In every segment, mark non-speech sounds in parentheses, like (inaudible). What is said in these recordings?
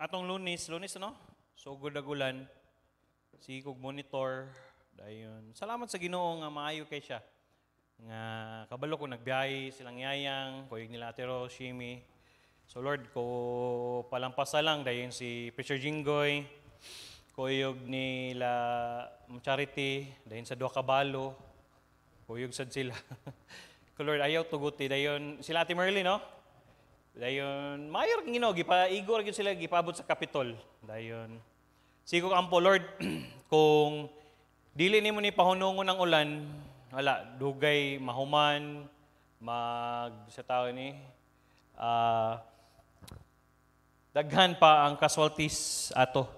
atong lunis, lunis no? So gudagulan, si kog monitor, dayon. Salamat sa Ginoo nga maayo kay siya. Nga kabalo ko nagbiyahe silang yayang, kuyog nila Ate Shimi. So Lord, ko palampasa lang dayon si Preacher Jingoy. kuyog nila Charity, dayon sa duha kabalo, kuyog sad sila. (laughs) Lord, ayaw tuguti dayon sila Ate Merly, no? Dayon, mayor ang Ginoon, igor gyud sila gipabot sa Kapitol. Dayon. siko ang ampo Lord, (clears throat) kung dili ni mo ni pahunungon ang ulan, wala dugay mahuman mag sa tao ni uh, daghan pa ang casualties ato.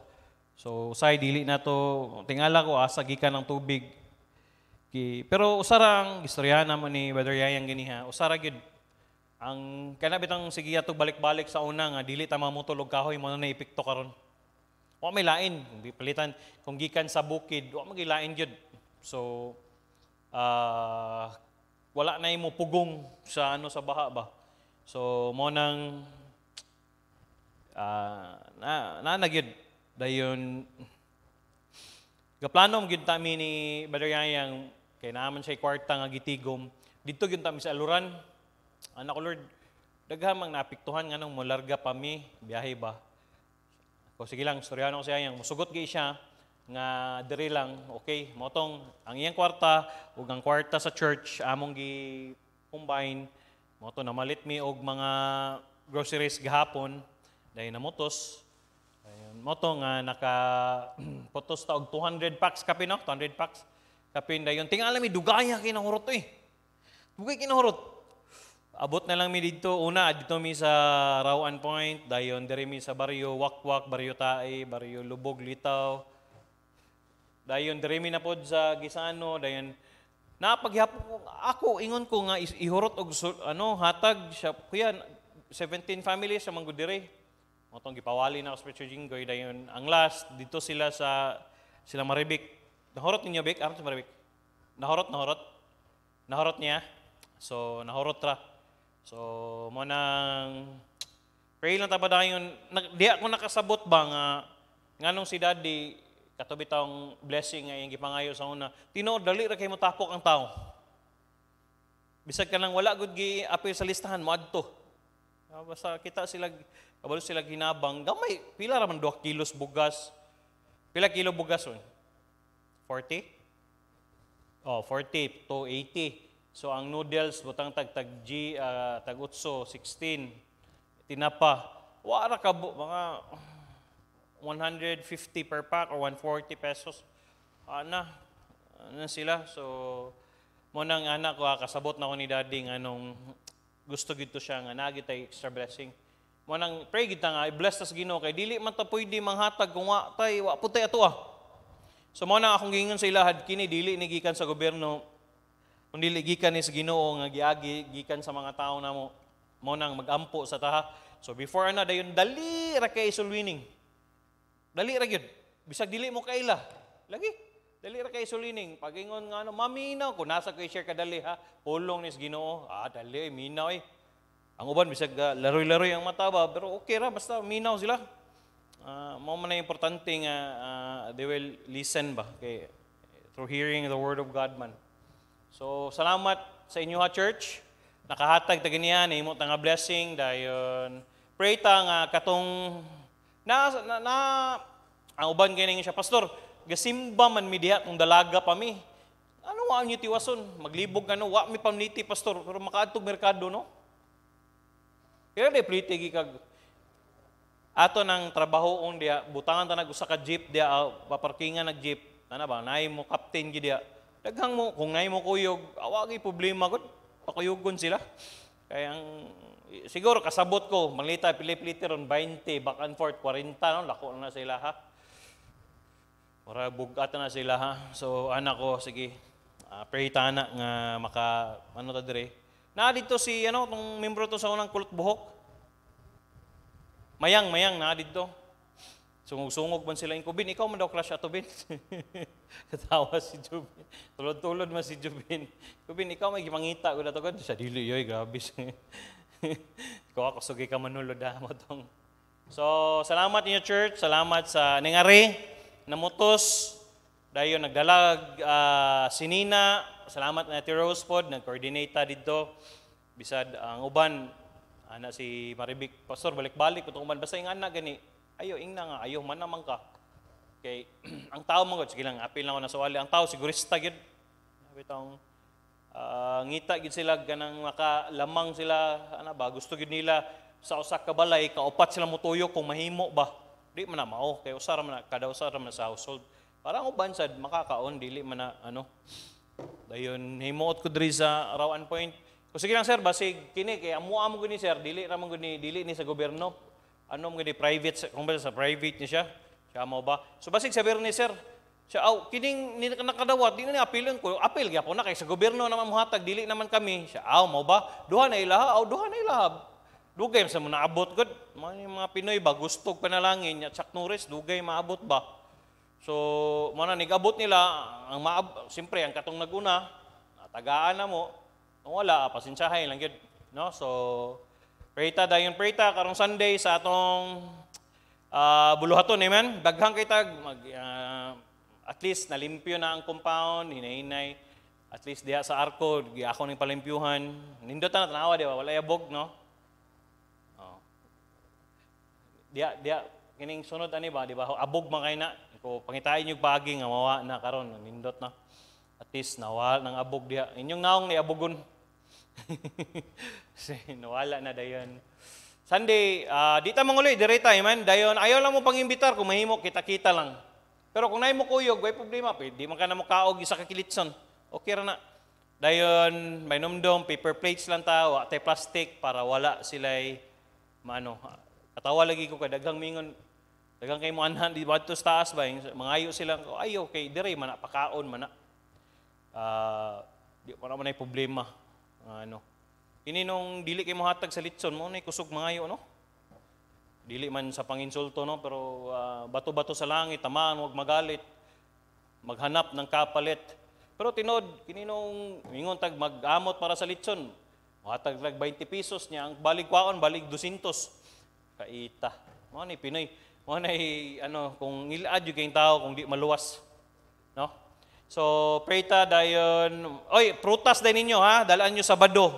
So usay dili na to tingala ko asa ah, gikan ng tubig. Ki, pero usarang istorya na mo ni Brother Yayang giniha. Usara gyud ang kanabitang sige ato balik-balik sa una nga dili ta mamutulog kahoy mo na ipikto karon. Wa may lain kung pilitan kung gikan sa bukid wa magilain gyud. So uh, wala na imo pugong sa ano sa baha ba. So mo nang uh, na, na nagyud dayon gaplano mo gyud ta ni Badrayang kay naman siya kwarta nga gitigom dito gyud ta sa Aluran Anak ko, Lord, daghamang napiktuhan nga nung mularga pa mi, biyahe ba? Ako, sige lang, storyahan ko siya yang musugot gay siya, nga diri lang, okay, motong, ang iyang kwarta, ug ang kwarta sa church, among gi combine, moto namalit mi og mga groceries gahapon, dahil namutos, Ayun, moto nga naka (clears throat) potos ta og 200 packs kapin no, 200 packs kapin dayon. tingala mi dugaya kay nahurot eh. Dugay kay Abot na lang mi dito. Una, dito mi sa Rawan Point, dayon diri mi sa Baryo Wakwak, Baryo Tae, Baryo Lubog, Litaw. Dayon diri mi na pod sa Gisano, dayon napaghihapon ko ako ingon ko nga ihurot og ano hatag siya kuya 17 families sa Manggo dire. Motong gipawali na sa Petro Jinggoy dayon ang last dito sila sa sila Maribik. Nahurot ninyo Bik, aron sa Maribik. Nahurot, nahurot. Nahurot niya. So nahurot ra. So, mo nang pray lang taba dayon nag di ako nakasabot ba nga nganong si daddy katubi taong blessing nga iyang gipangayo sa una. Tino dali ra kay mo tapok ang tao. Bisag ka lang wala gud gi apil sa listahan mo adto. Ah, basta kita sila kabalo sila ginabang gamay pila ra man 2 kilos bugas. Pila kilo bugas on? 40? Oh, 40 to 80. So ang noodles butang tag tag G uh, tag 8 16 tinapa wa ra ka mga 150 per pack or 140 pesos ana ana sila so mo nang anak ko ah, kasabot na ko ni daddy ng anong gusto gito siya nga naa tay extra blessing mo nang pray gid nga i bless tas Ginoo kay dili man ta pwede manghatag kung wa tay wa putay ato ah. So mo nang akong gingon sa ilahad kini dili ni gikan sa gobyerno kung dili ni sa Ginoo nga giagi gikan sa mga tao namo mo nang magampo sa taha. So before ana dayon dali ra kay sulwining. Dali ra gyud. Bisag dili mo kaila. Lagi. Dali ra kay sulwining. Pagingon nga ano, maminaw ko nasa kay share kadali ha. Pulong ni sa Ginoo. Ah dali minaw eh. Ang uban bisag uh, laroy-laroy ang mata ba, pero okay ra basta minaw sila. Uh, mo man importante nga uh, they will listen ba kay through hearing the word of God man. So, salamat sa inyo ha, church. Nakahatag ta ganiya, nahimot nga blessing, dayon. Pray ta nga katong na, na, na ang uban ganing siya, Pastor, gasimba man mi diha kung dalaga pa mi. Ano wa niyo tiwason? Maglibog ano, wa mi pamniti, Pastor, pero makaadtog merkado, no? Kaya di pliti gikag ato nang trabaho on diya, butangan ta nag usa ka jeep diya, ah, paparkingan nag jeep. Ana ba, naay mo captain gid diya Daghang mo, kung nay mo kuyog, awagi problema ko, pakuyugon sila. Kaya ang, siguro kasabot ko, manglita, pilipiliti ron, 20, back and forth, 40, no? lako na sila ha. Para bugat na sila ha. So, anak ko, sige, uh, pray tana nga maka, ano ta dire. Na dito si, ano, tong membro to sa unang kulot buhok. Mayang, mayang, na dito sungog man sila yung Kubin, ikaw man daw crush ato, Bin. (laughs) Katawa si Jubin. Tulod-tulod man si Jubin. Kubin, ikaw may gimangita ko na to. Sa dili, yoy, grabe siya. (laughs) Ikaw ako, sugi ka manulod ha mo tong. So, salamat niyo church. Salamat sa ningari, namutos, dayo nagdalag, uh, ah, sinina. Salamat na ti Rosepod, nag-coordinate dito. Bisad, ang uban, ana si Maribik, Pastor, balik-balik, kung man basta yung anak, gani, Ayo, ing na nga, ayo man naman ka. Kay, (clears throat) ang tao mo sige lang, apil na ko na sa wali. Ang tao, sigurista yun. Sabi taong, uh, ah, ngita yun sila, ganang makalamang sila, ana ba, gusto yun nila sa usak ka balay, kaupat sila mutuyo kung mahimo ba. Di man mao, kay usar man kada usar man sa household. Parang ubansad, makakaon, dili man na, ano, dayon, himuot ko diri sa Rawan Point. Kung sige lang sir, basig, kini, kay amo mo guni sir, dili ra ramang guni, dili ni sa gobyerno ano mga di private, kung ba sa private niya siya, siya mo ba? So basig sabi ni sir, siya, aw, kining nakadawat, di na ni apilin ko. Apil, kaya po na, kay sa gobyerno naman muhatag, dili naman kami. Siya, aw, mo ba? Duha na ilaha, aw, duha na ilaha. Dugay, sa muna abot ko. Mga, mga Pinoy ba, gustog panalangin, at saknuris, dugay, maabot ba? So, mana nigabot nila, ang maab, siyempre, ang katong naguna, natagaan na mo, wala, pasensyahay lang gyud No? So, Prayta dayon prayta karong Sunday sa atong uh, buluhaton, amen. Daghang kay tag mag uh, at least nalimpyo na ang compound, hinay At least diha sa arko, ako ning palimpyuhan. Nindot na tanawa di ba? Wala yabog, no? Oh. Diha diha kining sunod ani ba, di ba? Abog man kay na. Ko pangitain yung bagi nga mawa na karon, nindot na. At least nawal nang abog diha. Inyong naong ni abogon. Kasi (laughs) nawala na dayon. Sunday, uh, di ta manguloy, dire ta, man. Dayon, ayaw lang mo pang imbitar, kung mahimo, kita-kita lang. Pero kung naay mo kuyog, way problema, pwede man ka na mo kaog, isa ka kilitson. Okay ra na. Dayon, may numdom, paper plates lang ta, wa plastic, para wala sila'y, maano, katawa lagi ko kadaghang mingon, daghang kay mo anhan, di ba ito taas ba? Mangayo silang, ay okay, dire, manapakaon, mana. Uh, di, wala man ay problema ano kini nung dili kay mohatag sa litson mo nay kusog mangayo no dili man sa panginsulto no pero uh, bato-bato sa langit tamaan wag magalit maghanap ng kapalit pero tinod kini nung ingon tag magamot para sa litson mohatag lag 20 pesos niya ang balik kwaon balik 200 kaita mo ni Pinoy mo ni ano kung ilaad yung tao kung di maluwas no So, preta dayon. Oy, prutas day ninyo ha, dalaan nyo sa bado.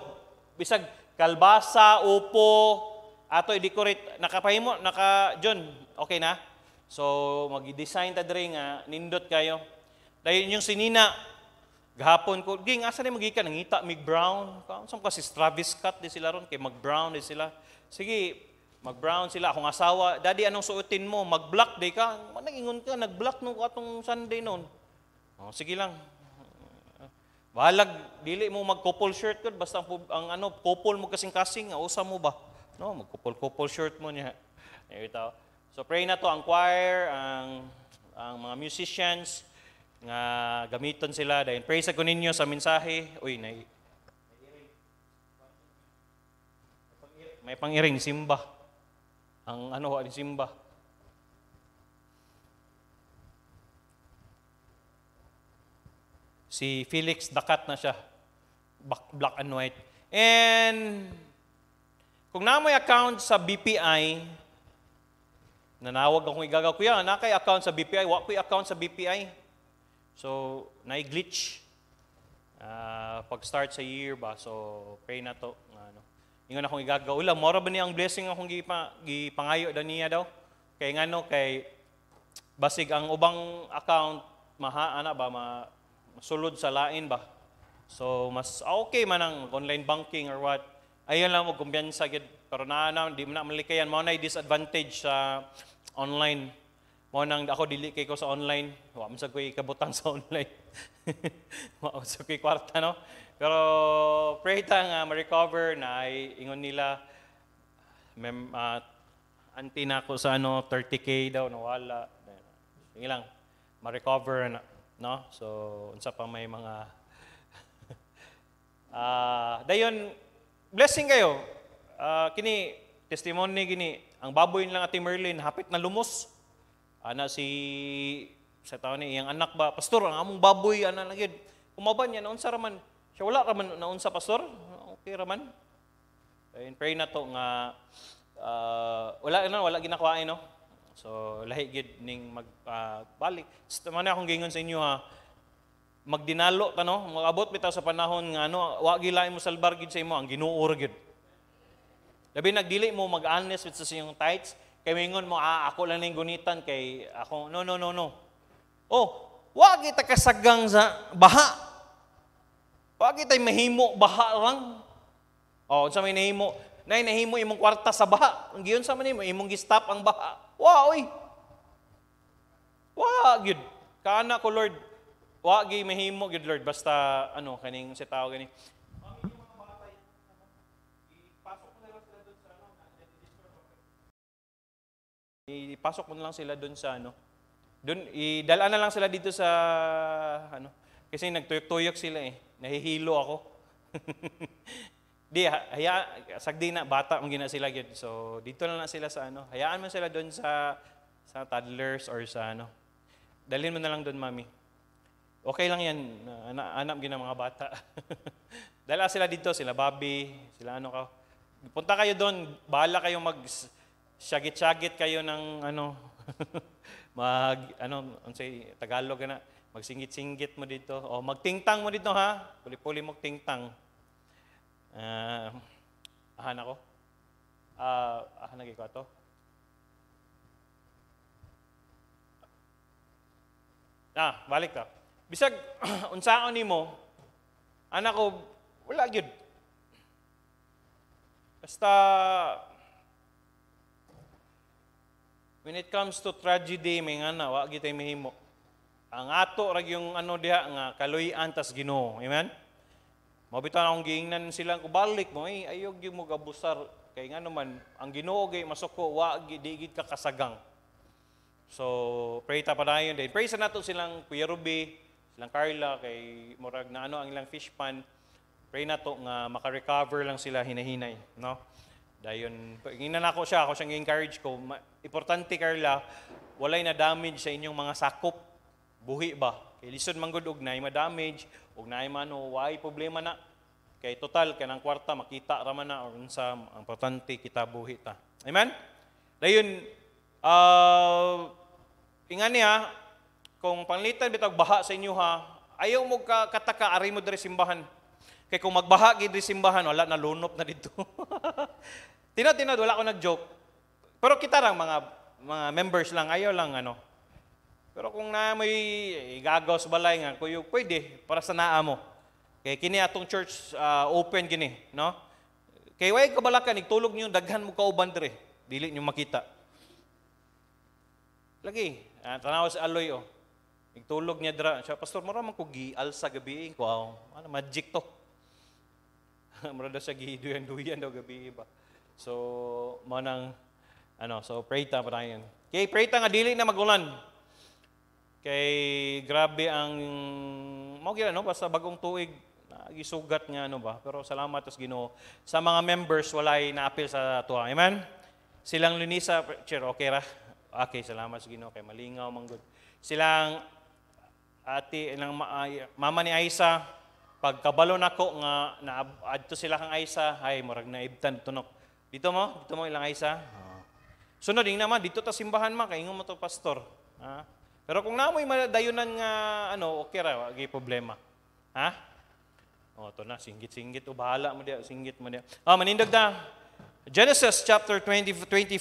Bisag kalbasa, upo, ato i-decorate. Nakapahimo, naka John, okay na? So, magi-design ta diri nga nindot kayo. Dayon yung sinina gahapon ko, ging asa ni magika nangita Mig Brown. Kaunsa kasi si Travis Scott di sila ron kay Mag Brown di sila. Sige, Mag Brown sila akong asawa. Daddy anong suotin mo? Mag black day ka. Manangingon ka nag black no katong Sunday noon. Oh, sige lang. Balag, dili mo magkupol shirt ko, basta ang, ang ano, kupol mo kasing kasing, usa mo ba? No, magkupol-kupol shirt mo niya. Ito. (laughs) So pray na to ang choir, ang, ang mga musicians, nga gamiton sila dahil pray sa ko ninyo sa mensahe. Uy, na may pangiring simba. Ang ano ni simba. Si Felix Dakat na siya. Black and white. And kung namoy account sa BPI, nanawag akong igagaw ko yan, nakay account sa BPI, wa ko'y account sa BPI. So, na-glitch. Uh, ah, pag-start sa year ba, so pray na to. Ano. Ingon akong igagaw, ula, mora ba niya ang blessing akong gipa, gipangayo daw niya daw? Kay ngano, kay basig ang ubang account, maha, ana ba, ma, sulod sa lain ba. So, mas okay man ang online banking or what. Ayun lang mo, kumbiyansa gid. Pero na, na di na malikayan. Mao na'y disadvantage sa online. Mao nang ako dili kay ko sa online. Wa man sa kuy kabutan sa online. (laughs) Wa man sa ko'y kwarta, no? Pero pray ta uh, ma-recover na ay ingon nila mem uh, anti ko sa ano 30k daw nawala. Sige lang, ma-recover na no? So, unsa pa may mga uh, (laughs) dayon blessing kayo. Uh, kini testimony gini ang baboy lang ati Merlin hapit na lumos. Ana si sa taon ni iyang anak ba, pastor ang among baboy ana lang gid. Umaban niya naunsa raman. Siya wala raman naunsa pastor. Okay raman. And pray na to nga uh, wala na wala ginakuhain no. So, lahi gid ning magbalik. Ah, uh, Basta man akong gingon sa inyo ha, magdinalo ta no, magabot bitaw sa panahon nga ano, wa gilain mo salbar gid sa imo ang Ginoo gid. Labi nagdili mo mag-honest with sa iyong tights, kay mingon mo ah, ako lang ning gunitan kay ako no no no no. Oh, wa kita kasagang sa baha. Wa kita mahimo baha lang. Oh, unsa may nahimo? Nay nahimo imong kwarta sa baha. Ang giyon sa man imo imong gistap ang baha. Wa, oy. Wa, gyud. Kana ko, Lord. Wa, gay, mahimo, gyud, Lord. Basta, ano, kaning si tao, gani. Ipasok mo na lang sila doon sa ano. Doon idalaan na lang sila dito sa ano kasi nagtuyok-tuyok sila eh. Nahihilo ako. (laughs) Di, haya, sagdi na, bata mong gina sila yun. So, dito na lang sila sa ano. Hayaan mo sila doon sa, sa toddlers or sa ano. Dalhin mo na lang doon, mami. Okay lang yan, ana, anak gina mga bata. (laughs) Dala sila dito, sila Bobby, sila ano ka. Punta kayo doon, bahala kayo mag syagit-syagit kayo ng ano, (laughs) mag, ano, ano say, Tagalog na, magsingit-singit mo dito. O, magtingtang mo dito ha. Puli-puli mo tingtang. Uh, ahan ako. Uh, ahan lagi ko ato. Ah, balik ta. Bisag (clears throat) unsaon nimo, anak ko wala gyud. Basta when it comes to tragedy may nga na wa gyud mahimo. Ang ato ra yung ano diha nga kaluy-an tas Ginoo. Amen. Mabitan akong giingnan silang kubalik mo, ay eh, ayog yung mo gabusar. Kaya nga naman, ang ginoogay, masuko, wag, digid ka kasagang. So, pray ta pa tayo din. Pray sa nato silang Kuya Ruby, silang Carla, kay Murag na ano ang ilang fish pan. Pray nato nga makarecover lang sila hinahinay. No? Dayon, ingin na ako siya, ako siyang encourage ko. Importante, Carla, walay na damage sa inyong mga sakop buhi ba? Kay lisod man og naay ma-damage, og naay mano why problema na. Kay total kanang kwarta makita ra man na og unsa ang importante kita buhi ta. Amen? Dayon uh, ah, ingani ha kung panlitan bitag baha sa inyo ha, ayaw mo ka kataka ari mo diri simbahan. Kay kung magbaha gid simbahan, wala na lunop na dito. tinod (laughs) tinod wala ko nag-joke. Pero kita lang mga mga members lang ayaw lang ano, pero kung na may igagaw sa balay nga, kuyo, pwede para sa naa mo. Kay kini atong church uh, open gini, no? Kay way kabalakan igtulog niyo daghan mo kauban dire, dili niyo makita. Lagi, uh, tanaw sa Aloy oh. Igtulog niya dira, siya pastor mura man ko gial sa gabi eh, ko. Wow, ah, oh. ano magic to. (laughs) mura daw siya giduyan-duyan daw gabi eh, ba. So, manang ano, so pray ta pa tayo. Kay pray ta nga dili na magulan. Kay grabe ang mo ano gyud basta bagong tuig gisugat nga ano ba pero salamat tos Ginoo sa mga members walay naapil sa tuwa amen silang lunisa chair okay ra okay salamat sa Ginoo kay malingaw manggod silang ati ng mama ni Aisa pagkabalo nako nga naadto sila kang Aisa ay murag naibtan tunok dito mo dito mo ilang Aisa ah. sunod din naman dito ta simbahan man kay ingon mo to pastor ha ah. Pero kung namoy madayunan nga ano, okay ra wagi problema. Ha? Oh, to na singgit-singgit o bahala mo diya, singgit mo diya. Ah, manindag na. Genesis chapter 20, 24.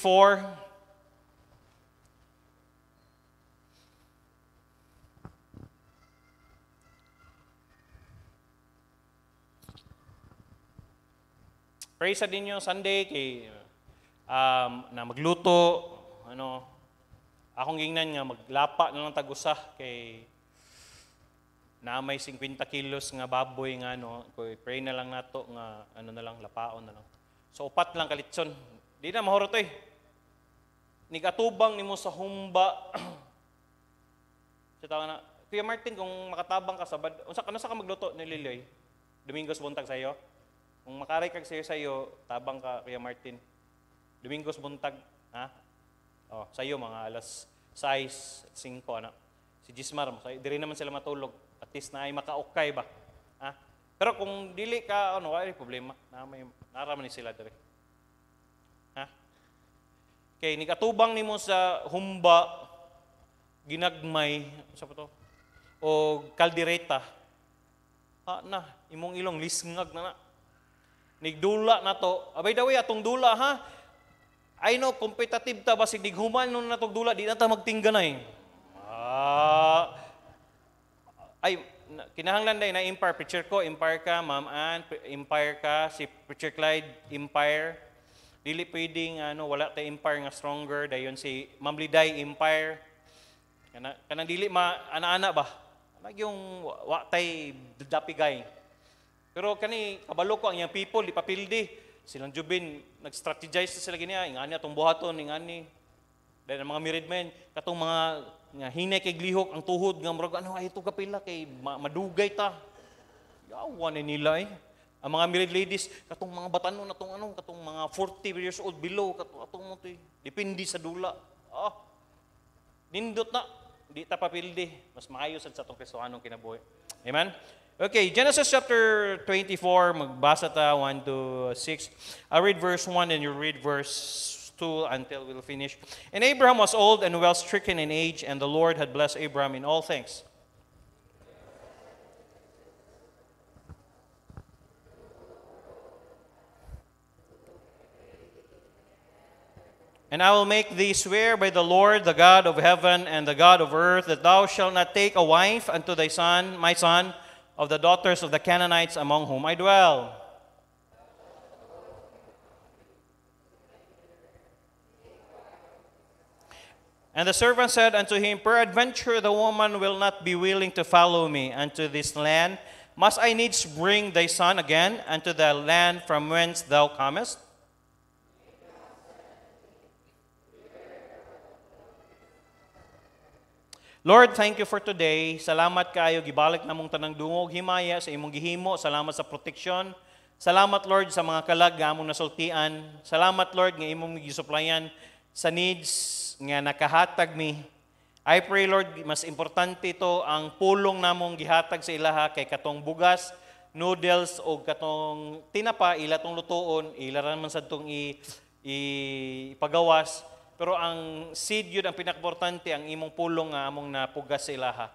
Praise sa ninyo Sunday kay um, na magluto ano Akong gingnan nga, maglapa na lang tagusa kay na may 50 kilos nga baboy nga ano, koy pray na lang nato nga ano na lang lapaon na lang. So upat lang kalitson. Di na mahurot eh. Nigatubang nimo sa humba. (clears throat) sa tawa na, Kuya Martin, kung makatabang ka sa bad, unsa ano sa ka magluto ni Liloy? Domingos buntag sayo. Kung makaray kag sayo sayo, tabang ka Kuya Martin. Domingos buntag, ha? Oh, sa iyo mga alas 6, 5 ano. Si Gismar, diri naman sila matulog. At least na ay makaukay ba. Ha? Pero kung dili ka ano, ay problema. Na may naraman ni sila diri. Ha? Ah? ni katubang nimo sa humba ginagmay sa to o kaldereta ha na imong ilong lisngag na na nigdula na to abay daw atong dula ha I know, competitive ta basig dighuman nun natugdula, di na ta magtingganay. Eh. Ah, Uh, ay, kinahanglan dahil na eh, Empire Preacher ko, Empire ka, Ma'am Ann, Empire ka, si Preacher Clyde, Empire. Dili pwedeng, ano, wala tayo Empire nga stronger, dayon si Ma'am Liday, Empire. Kana, kanang dili ma, ana-ana ba? Lagi yung watay, dapigay. Pero kani, kabalo ko ang yung people, di papildi. Silang Jubin, nag-strategize sila giniya, ingani atong buhaton, ingani. Dahil ang mga married men, katong mga nga hinay kay glihok ang tuhod nga murag ano ay ito kapila kay madugay ta. Yawan ni nila eh. Ang mga married ladies, katong mga batanon atong anong, katong mga 40 years old below, katong atong mo eh. depende sa dula. Ah. Nindot na, di ta Mas maayo sa atong Kristohanong kinabuhi. Amen. Okay, Genesis chapter 24, magbasa ta 1 to 6. I'll read verse 1 and you read verse 2 until we'll finish. And Abraham was old and well stricken in age, and the Lord had blessed Abraham in all things. And I will make thee swear by the Lord, the God of heaven and the God of earth, that thou shalt not take a wife unto thy son, my son, of the daughters of the Canaanites among whom I dwell. And the servant said unto him, Peradventure the woman will not be willing to follow me unto this land. Must I needs bring thy son again unto the land from whence thou comest? Lord, thank you for today. Salamat kayo, gibalik na mong tanang dungog, himaya, sa imong gihimo. Salamat sa protection. Salamat, Lord, sa mga kalag nga among nasultian. Salamat, Lord, nga imong gisuplayan sa needs nga nakahatag mi. I pray, Lord, mas importante ito ang pulong namong gihatag sa ilaha kay katong bugas, noodles, o katong tinapa, ila tong lutuon, ila man sa itong ipagawas. Pero ang seed yun ang pinakbortante, ang imong pulong nga among napugas sa ilaha.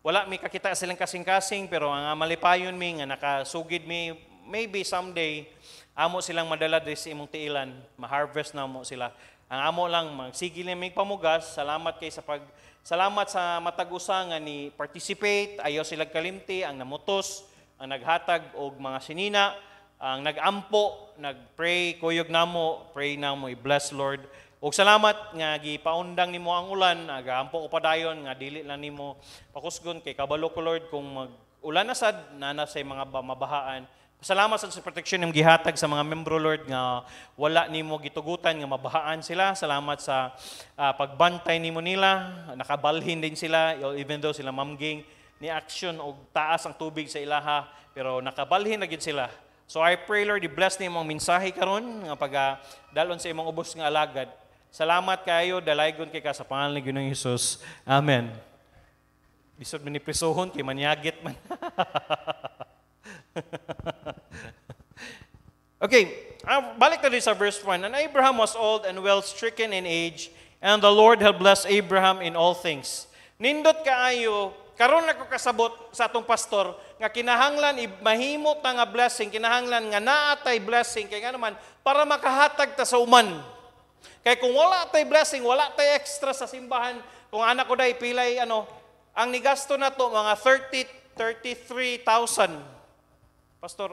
Wala mi kakita silang kasing-kasing, pero ang malipayon mi, nga nakasugid mi, maybe someday, amo silang madala diri sa imong tiilan, ma-harvest na mo sila. Ang amo lang, magsige na mig pamugas, salamat kay sa pag, salamat sa matag nga ni participate, ayaw sila kalimti, ang namutos, ang naghatag og mga sinina, ang nagampo, nagpray, kuyog namo, pray na mo, i-bless Lord o salamat nga gipaundang nimo ang ulan, agaampo ko padayon nga dili lang nimo pakusgon kay kabalo ko Lord kung mag ulan na sad nana say mga mabahaan. Salamat sa protection ng gihatag sa mga membro Lord nga wala nimo gitugutan nga mabahaan sila. Salamat sa uh, pagbantay nimo nila, nakabalhin din sila even though sila mamging ni action og taas ang tubig sa ilaha pero nakabalhin na gid sila. So I pray Lord, i-bless nimo ang mensahe karon nga pag ah, dalon sa imong ubos nga alagad Salamat kayo, dalaygon kay ka sa pangalan ni Ginoong Hesus. Amen. Bisod man ni Prisohon, kay manyagit man. (laughs) okay, ah, balik na sa verse 1. And Abraham was old and well stricken in age, and the Lord had blessed Abraham in all things. Nindot kaayo, karon na ko kasabot sa atong pastor, nga kinahanglan mahimo ta nga blessing, kinahanglan nga naatay blessing, kay nga naman, para makahatag ta sa uman kaya kung wala tay blessing, wala tay extra sa simbahan, kung anak ko dai pilay ano, ang nigasto na to mga 30 33,000. Pastor,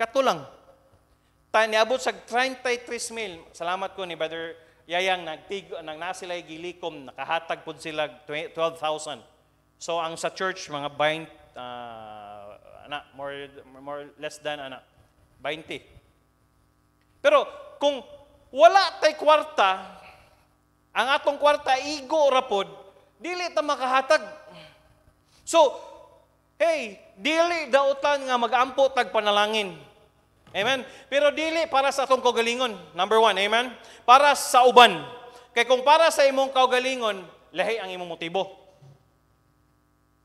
kato lang. Ta niabot sa 33 mil. Salamat ko ni Brother Yayang nagtig nang nasilay gilikom nakahatag pud sila 12,000. So ang sa church mga 20 uh, ah, ana more more less than ana 20. Pero kung wala tay kwarta, ang atong kwarta igo rapod, dili ta makahatag. So, hey, dili daotan nga magampo tag panalangin. Amen. Pero dili para sa atong kaugalingon. Number one, amen. Para sa uban. Kay kung para sa imong kaugalingon, lahi ang imong motibo.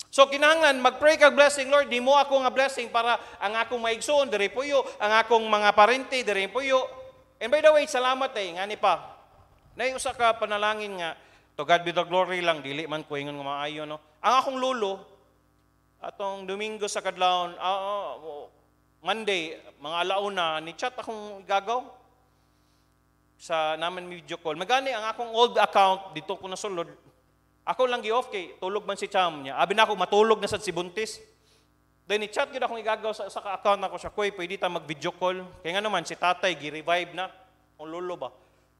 So kinahanglan mag-pray kag blessing Lord, di mo ako nga blessing para ang akong maigsoon po puyo, ang akong mga parente po puyo, And by the way, salamat eh, nga ni pa. Naiusa ka panalangin nga, to God be the glory lang, dili man ko ingon nga maayo, no? Ang akong lolo, atong Domingo sa Kadlaon, uh, ah, uh, ah, oh, Monday, mga alauna, ni chat akong gagaw sa naman video call. Magani ang akong old account, dito ko nasulod, ako lang gi-off kay tulog man si Cham niya. Abi na ako matulog na sa si Buntis. Then, i-chat yun akong igagaw sa, sa account nako ko siya, Kuy, pwede ta mag-video call. Kay nga naman, si tatay, gi-revive na. Ang lolo ba?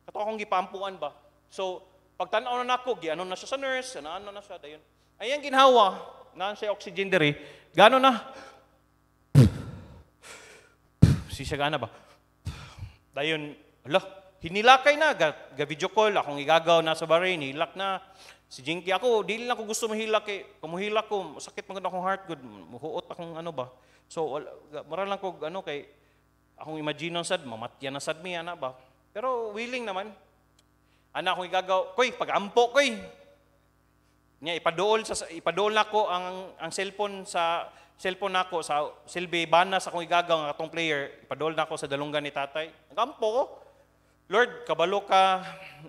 Kato akong gipampuan ba? So, pagtanaw na nako, gi ano na siya sa nurse, ano, ano na siya, dayon. Ayang ginhawa, na siya oxygen diri, gano na, si sisagana ba? Dayon, ala, hinilakay na, ga, ga video call, akong igagaw, na nasa baray, nilak na. Si Jinky, ako, dili lang ko gusto mahila kay, kumuhila ko, sakit maganda akong heart good, muhuot akong ano ba. So, mara lang ko, ano, kay, akong imagine sad, mamatya na sad mi, ana ba. Pero willing naman. Ana akong igagaw, koy, pag-ampo, koy. Nya, ipadool, sa, ipadool na ko ang, ang cellphone sa, cellphone nako sa silbi bana sa akong igagaw nga atong player ipadol nako sa dalungan ni tatay nagampo ko Lord kabalo ka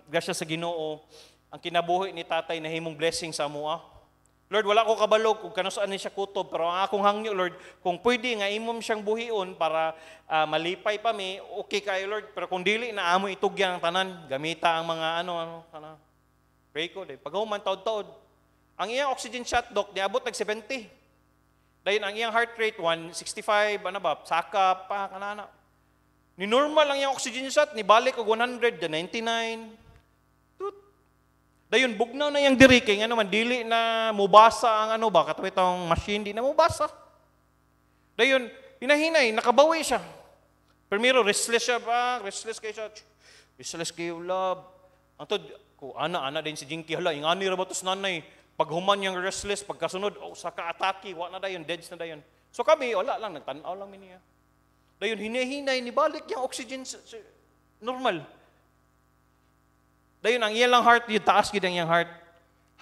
grasya sa Ginoo ang kinabuhi ni tatay na himong blessing sa amoa. Ah. Lord, wala ko kabalog kung kano saan siya kutob, pero ang akong hangyo, Lord, kung pwede nga imom siyang buhion para uh, malipay pa mi, okay kayo, Lord. Pero kung dili, na amoy itugyan ang tanan, gamita ang mga ano, ano, kana. Pray ko, dahil paghuman, taod-taod. Ang iyang oxygen shot, Doc, diabot nag-70. Dahil ang iyang heart rate, 165, ano ba, saka pa, kanana. Ni normal ang iyang oxygen shot, ni balik og 100, 99, Dayon bugnaw na yang diri kay ano man dili na mubasa ang ano ba katong itong machine di na mubasa. Dayon hinahinay nakabawi siya. Primero restless siya ba? Restless kay siya. Restless kay love. Anto ko ana ana din si Jinky hala ing ani ra batos nanay. human yang restless pagkasunod oh sa kaatake wa na dayon dead na dayon. So kami wala lang nagtan-aw lang mi niya. Dayon hinahinay ni balik yang oxygen normal. Dayon ang iyang heart yun taas gid ang iyang heart.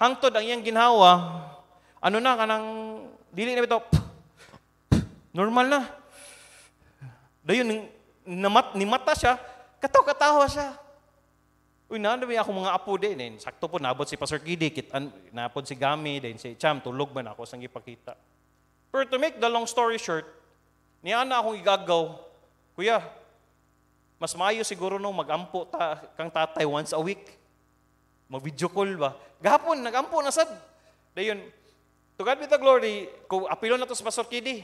Hangtod ang iyang ginhawa, ano na kanang dili na bitaw. Normal na. Dayon namat ni mata siya, kataw-katawa siya. Uy, naano ako mga apo din. Eh. Sakto po, nabot si Pastor Gidi, kitan, napod si Gami, din si Cham, tulog man ako sang ipakita. Pero to make the long story short, niya na akong igagaw, Kuya, mas maayo siguro nung magampo ta, kang tatay once a week. Mag-video call ba? Gahapon, nagampo na sad. Dayon, to God be the glory, ko apilon na to sa Pastor Kidi.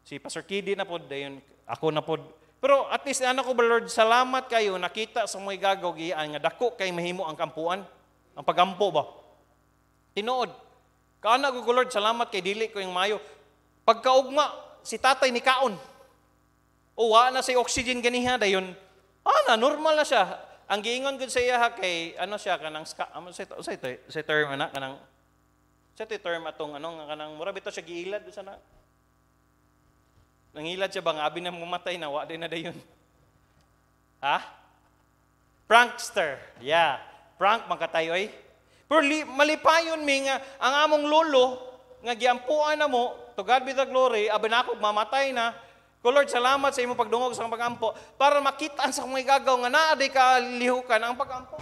Si Pastor Kidi na pod, dayon, ako na pod. Pero at least, anak ko ba Lord, salamat kayo, nakita sa mga gagaw, giyaan nga, dako kay mahimo ang kampuan. Ang pagampo ba? Tinood. Kaana ko, Lord, salamat kay dili ko yung mayo. Pagkaugma, si tatay ni Kaon. Uwa na si oxygen ganiha, dayon, Ana, ah, normal na siya. Ang giingon gud sa iya kay ano siya kanang ska, amo sa ito, sa sa term ana kanang sa term atong ano kanang mura bitaw siya giilad sa na. Nangilad siya bang abi na mamatay na wa din na dayon. Ha? Prankster. Yeah. Prank magkatayo ay. Pero li, malipayon mi nga ang among lolo nga giampuan na mo, to God be the glory, abi na ako mamatay na, ko Lord, salamat sa imong pagdungog sa pagampo para makita sa akong igagaw nga naa di ka lihukan ang pagampo.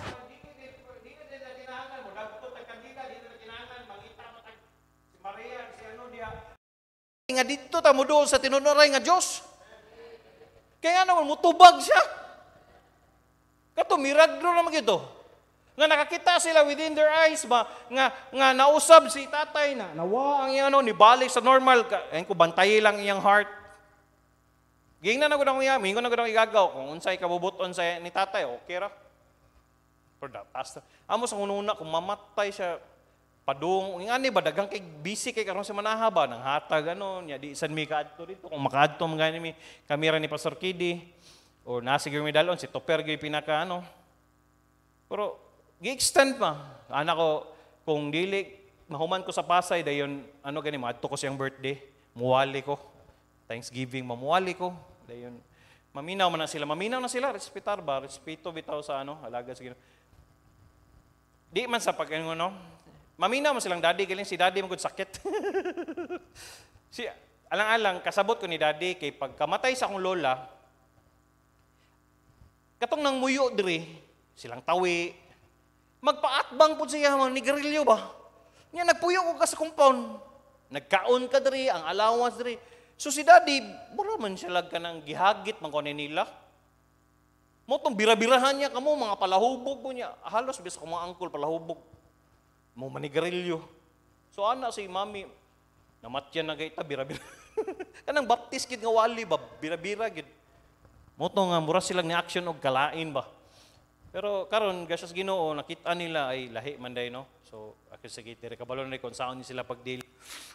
nga dito ta mo sa tinunuray nga Dios. Kaya mo tubag siya. Kato miragro naman ito. Nga nakakita sila within their eyes ba nga nga nausab si tatay na nawa ang iyano ni balik sa normal ka. ko bantay lang iyang heart. Gingnan na ko nang iyami, ko na ko igagaw, kung unsay kabubuton sa ni tatay, okay ra. For that, hasta. Amo sa ununa, kung mamatay siya, padung, nga ni ba, dagang kay busy kay karon sa manaha ba, nang hatag, ano, ya di san mi kadto dito, kung makadto man gani mi, kamera ni Pastor Kidi, or nasigir mi dalon, si Topper gyud pinaka, ano. Pero, gi-extend pa. Anak ko, kung dili, mahuman ko sa Pasay, dayon, ano gani, mo adto ko siyang birthday, muwali ko. Thanksgiving, mamuwali ko. Dayon. Maminaw man na sila. Maminaw na sila. Respetar ba? Respeto bitaw sa ano? Alaga sa gino. Di man sa pagkain no? Maminaw man silang daddy. Galing si daddy magod sakit. (laughs) si, alang-alang, kasabot ko ni daddy kay pagkamatay sa akong lola, katong nang muyo diri, silang tawi, magpaatbang po siya, man, ni Garilyo ba? Nga nagpuyo ko ka sa compound. Nagkaon ka diri, ang allowance diri. So si daddy, mura man siya lag ka ng gihagit, man kunin nila. Mo tong birabirahan niya kamo, mga palahubog po niya. Halos bis ko mga angkol, palahubog. Mo manigarilyo. So ana si mami, namatyan na kita, birabira. (laughs) Kanang baptist kid nga wali ba, birabira kid. Mo tong uh, mura silang ni action og kalain ba. Pero karon gasas Ginoo nakita nila ay lahi man day no. So ako sa gate kabalo na kon saon sila pagdili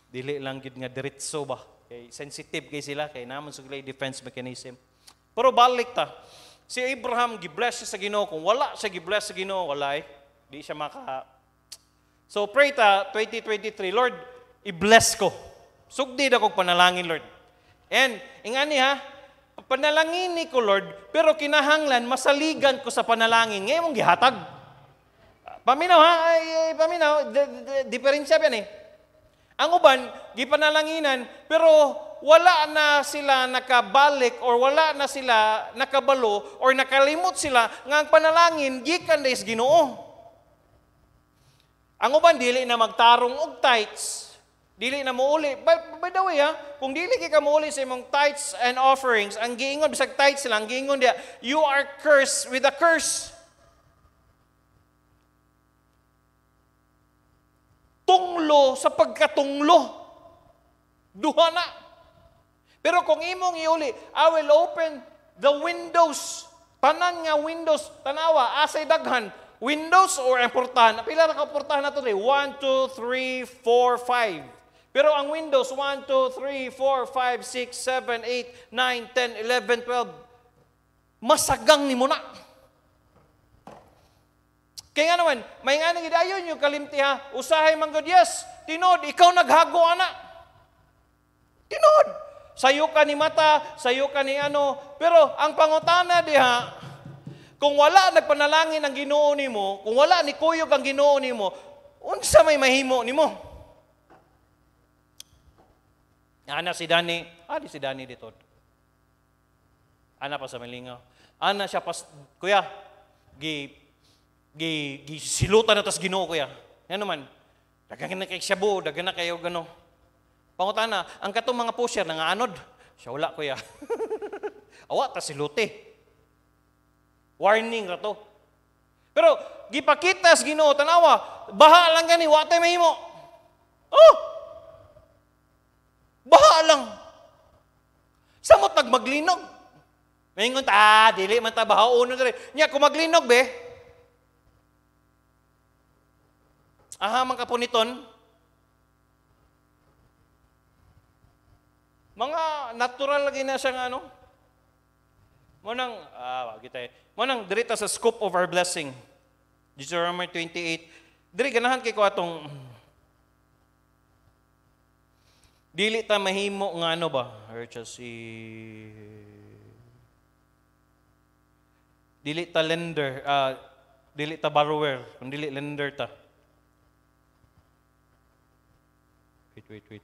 dili lang gid nga diretso ba kay sensitive kay sila kay namon sa defense mechanism pero balik ta si Abraham gibless siya sa Ginoo kung wala siya gibless sa Ginoo walay eh. di siya maka So pray ta 2023 Lord i-bless ko sugdi na kog panalangin Lord and ingani ha panalangin ni ko Lord pero kinahanglan masaligan ko sa panalangin ngayon mong gihatag paminaw ha ay, paminaw d- d- diferensya yan eh ang uban, gipanalanginan, pero wala na sila nakabalik or wala na sila nakabalo or nakalimot sila nga ang panalangin gikan is Ginoo. Ang uban dili na magtarong og tights. dili na muuli. By, by the way, ha, kung dili kay ka muuli sa imong tithes and offerings, ang giingon bisag tithes lang, giingon dia, you are cursed with a curse. tunglo sa pagkatunglo. Duha na. Pero kung imong iuli, I will open the windows. Tanan nga windows, tanawa, asay daghan. Windows or ang portahan. Pila na kaportahan na ito? 1, 2, 3, 4, 5. Pero ang Windows, 1, 2, 3, 4, 5, 6, 7, 8, 9, 10, 11, 12, masagang ni mo na. Kaya nga naman, may nga nang idayon yung kalimti ha, usahay manggod, yes, tinod, ikaw naghago ana. Tinod. Sayo ka ni mata, sayo ka ni ano. Pero ang pangutana diha, kung wala nagpanalangin ang ginoo nimo, kung wala ni kuyog ang ginoo nimo, unsa may mahimo nimo? Ana si Dani, ah di si Dani dito. Ana pa sa Malingaw. Ana siya pas, kuya, gi gi, gi silutan na tas Ginoo kuya. Yan naman. Dagan na kay Shabu, dagan na kayo gano. Pangutana, ang katong mga pusher nga anod, siya wala kuya. (laughs) Awa ta silute. Warning ra to. Pero gipakita sa Ginoo tanawa, baha lang gani wa tay mahimo. Oh! Baha lang. Samot nagmaglinog. Mayingon ta, ah, dili man ta baha bahaonon diri. Nya maglinog, be. Ahamang ka po niton, mga natural lagi na siyang ano, mo nang, ah, kita eh. mo nang dirita sa scope of our blessing. Deuteronomy 28, diri ganahan kay ko atong, dili ta mahimo nga ano ba, or si, dili ta lender, ah, dili ta borrower, kung dili lender ta. wait, wait.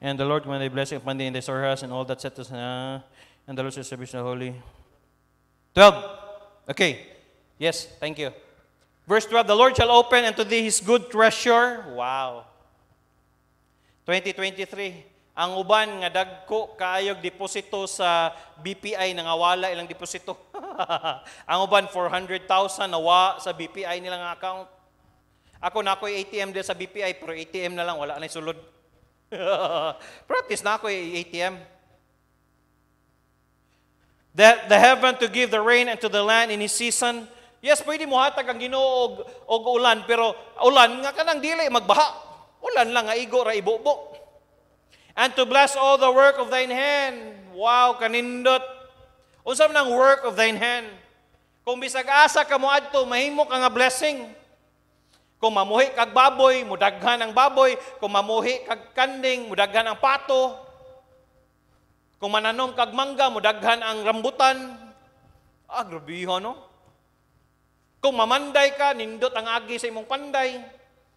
And the Lord, when they blessing upon thee in the storehouse and all that set us, uh, and the Lord shall establish the holy. 12. Okay. Yes, thank you. Verse 12, the Lord shall open unto thee his good treasure. Wow. 2023, ang uban nga dagko kaayog deposito sa BPI nangawala ilang deposito. (laughs) ang uban 400,000 nawa sa BPI nilang account. Ako na ako ATM dito sa BPI, pero ATM na lang, wala na sulod. (laughs) Practice na ako ATM. The, the heaven to give the rain and to the land in his season. Yes, pwede mo hatag ang ginoo og ulan, pero ulan nga kanang dili magbaha. Ulan lang nga igo ra ibubo. And to bless all the work of thine hand. Wow, kanindot. Unsa man ang work of thine hand? Kung bisag asa ka mo adto, mahimo ka nga blessing. Kung mamuhi kag baboy, mudaghan ang baboy. Kung mamuhi kag kanding, mudaghan ang pato. Kung mananom kag mangga, mudaghan ang rambutan. Ah, grabihan, no? Kung mamanday ka, nindot ang agi sa imong panday.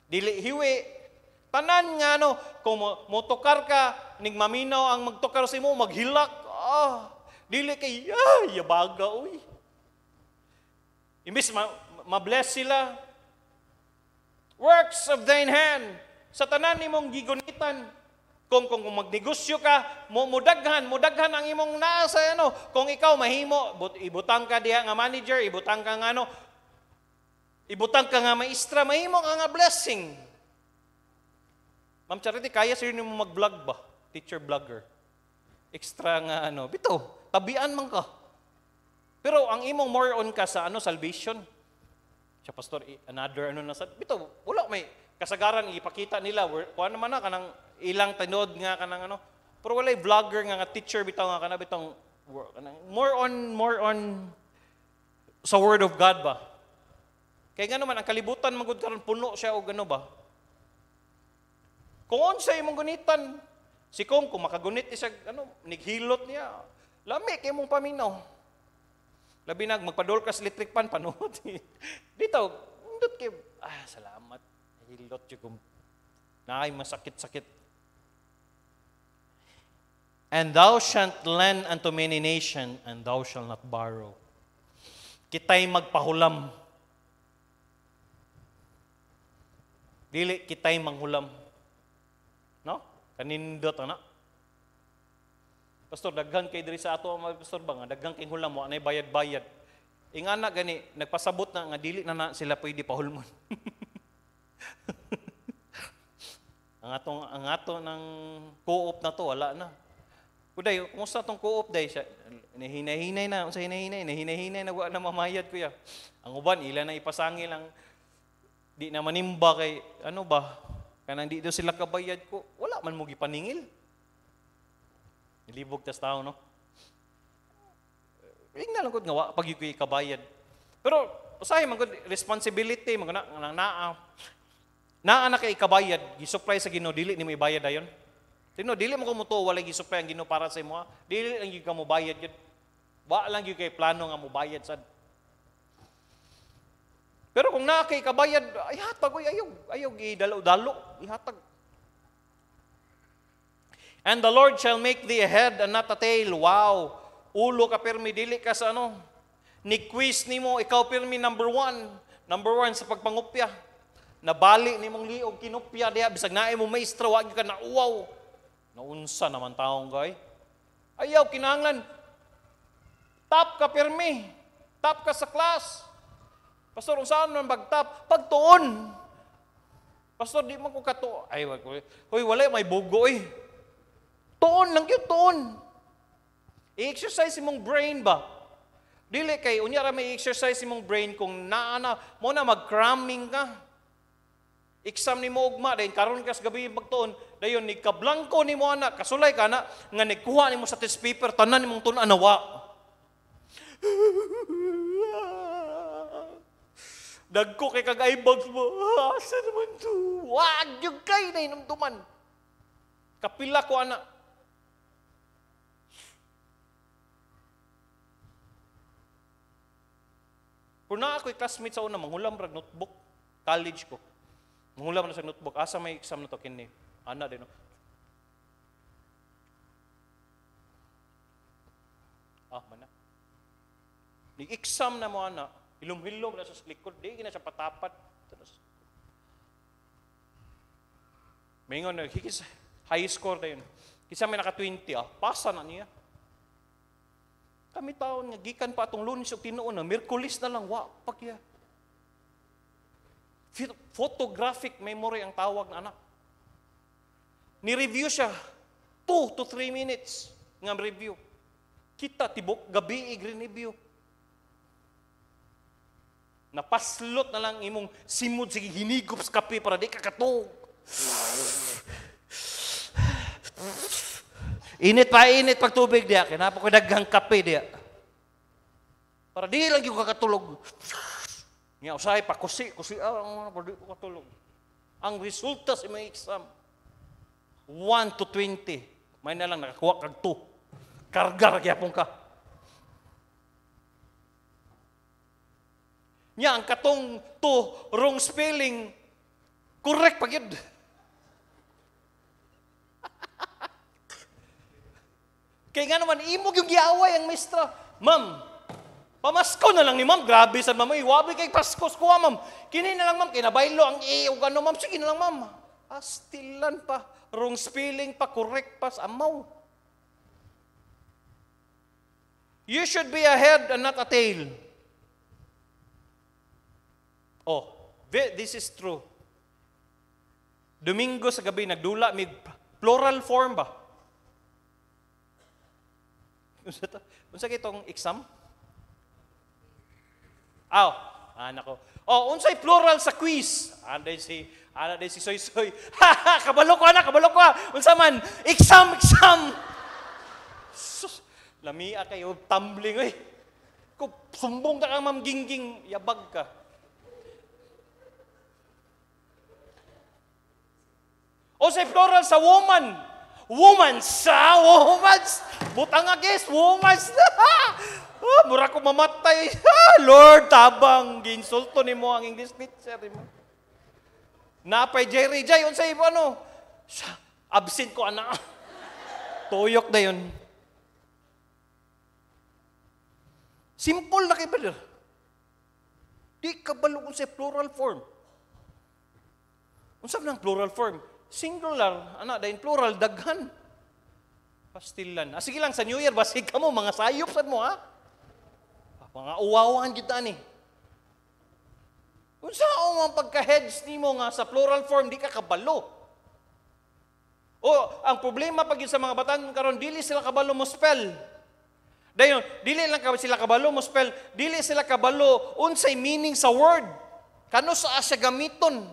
Dili hiwi. Tanan nga, no? Kung motukar ka, nigmaminaw ang magtokar sa imo, maghilak. Ah, dili kay, ah, yabaga, uy. Imbis ma- ma-bless sila, works of thine hand, sa tanan nimong gigunitan, kung kung, kung magnegosyo ka, mo mudaghan, mudaghan ang imong nasa, ano, kung ikaw mahimo, but, ibutang ka diha nga manager, ibutang ka nga ano, ibutang ka nga maestra, mahimo ka nga blessing. Ma'am Charity, kaya sir nimo mag-vlog ba? Teacher vlogger. Extra nga ano, bito, tabian man ka. Pero ang imong more on ka sa ano, salvation. Siya, pastor, another ano na sa... Bito, wala may kasagaran, ipakita nila. kuan naman na, kanang ilang tinod nga, kanang ano. Pero wala vlogger nga, nga teacher, bitaw nga, kanang bitong... More on, more on sa Word of God ba? kay nga naman, ang kalibutan magod karon puno siya o gano ba? Kung unsa imong gunitan, si Kong, kung makagunit isag ano, nighilot niya, lami kay mong paminaw. Labi nag, magpadol electric pan, panuot. (laughs) Dito, indot kayo. Ah, salamat. Hilot yung kum. Naay masakit-sakit. And thou shalt lend unto many nation, and thou shalt not borrow. Kita'y magpahulam. Dili, kita'y manghulam. No? Kanindot, ano? Pastor, daghan kay diri sa ato ang pastor ba nga daghan kay hulam mo anay bayad-bayad. Ingana gani nagpasabot na nga dili na, na sila pwede pahulmon. (laughs) ang atong ang ato ng co-op na to wala na. Kuday, kumusta tong co-op day siya? Hinahinay na, unsa hinahinay, hinahinay na wa na mamayad kuya. Ang uban ila na ipasangil ang di na manimba kay ano ba? Kanang di do sila kabayad ko. Wala man mo gipaningil. Nilibog tas tao, no? Ing eh, nalangkod nga, pag yung kabayad. Pero, usahay, man responsibility, man na, na, na, naa na kay kabayad, gisupply sa Ginoo dili ni may bayad dayon. Tino dili mo kumuto wala gisupply ang Ginoo para sa imo. Ah. Dili lang gyud kamo bayad gyud. Wa lang gyud kay plano nga mo bayad sad. Pero kung naa kay kabayad, ay hatag oy ayog, ayog gidalo-dalo, ihatag. And the Lord shall make thee a head and not a tail. Wow! Ulo ka pirmi, dili ka sa ano. Ni-quiz ni mo, ikaw pirmi number one. Number one sa pagpangupya. Nabali ni mong liog kinupya diya. Bisag naay mo maestro, wag ka na uwaw. Naunsa naman taong gay. Ayaw, kinanglan. Top ka pirmi. Top ka sa class. Pastor, saan man bagtap? Pagtuon. Pastor, di man ko kato. Ay, wala, may bugo eh. Tuon lang yun, tuon. I-exercise imong brain ba? Dili kay unya ra may exercise imong brain kung naa na mo na mag-cramming ka. Exam ni mo ugma dayon karon kas gabi pagtuon dayon ni kablangko ni mo ana kasulay ka na nga nagkuha nimo sa test paper tanan nimong tun nawa. (laughs) Dagko kay kag eyebags mo. Asa ah, naman to? Wag yung kay na inumduman. Kapila ko anak. Kung na ako'y classmate sa una, mangulam rag notebook, college ko. Mangulam na sa notebook, asa may exam na to kini. Ana din. No? Ah, mana. Ni exam na mo ana, ilumhilom na sa likod, di na siya patapat. Mingon, higis, high score na yun. Kisa may naka-20, ah, pasa na niya. Kami taon nga gikan pa atong Lunes ug Tinuon na Miyerkules na lang wa pagya. Photographic memory ang tawag na anak. Ni-review siya 2 to 3 minutes nga review. Kita tibok gabi i-review green napaslot na lang imong simod sige hinigops kape para di ka katog. Init pa init pag tubig diya, kinapo ko daghang kape diya. Para di lang yung kakatulog. Nga usay pa kusi, kusi ah, ang mga di ko katulog. Ang resulta sa mga exam, 1 to 20. May na lang nakakuha kag 2. Kargar gyapon ka. Nga, ang katong 2 wrong spelling correct pa gyud. Kaya nga naman, imog yung giaway ang maestra. Ma'am, pamasko na lang ni ma'am. Grabe sa ma'am. Iwabi kay Paskos kuha ah, ma'am. Kini na lang ma'am. Kinabaylo ang iyo. E ano ma'am? Sige na lang ma'am. Astilan ah, pa. Wrong spelling pa. Correct pa. Amaw. You should be a head and not a tail. Oh, this is true. Domingo sa gabi, nagdula, may plural form ba? Unsa to? Unsa kay kitong exam? Aw, oh, ah, anak ko. Oh, unsay plural sa quiz? Anday ah, si ana ah, day si Soy Soy. (laughs) kabalo ko ana, kabalo ko. Unsa man? Exam, exam. Sus, lamia kayo oh, tumbling oy. Ko sumbong ta kang ma'am gingging, yabag ka. O sa plural sa woman, Woman sa, woman. Butang agis, woman na. Oh, (laughs) ah, mura ko mamatay. Ah, Lord, tabang. Ginsulto ni mo ang English teacher. Mo. Napay Jerry Jay, unsay mo ano? Siya, absent ko ana. (laughs) Tuyok na yun. Simple na kay brother. Di kabalo kung sa plural form. Unsa ang plural form? singular, ana, dahin plural, daghan. Pastilan. Ah, sige lang, sa New Year, basig ka mo, mga sayop sad mo, ha? Ah, mga uwawan kita ni. Kung saan ang pagka-heads ni mo nga sa plural form, di ka kabalo. O, ang problema pag sa mga batang karon dili sila kabalo mo spell. Dayon, dili lang sila kabalo mo spell, dili sila kabalo unsay meaning sa word. Kano sa asya gamiton?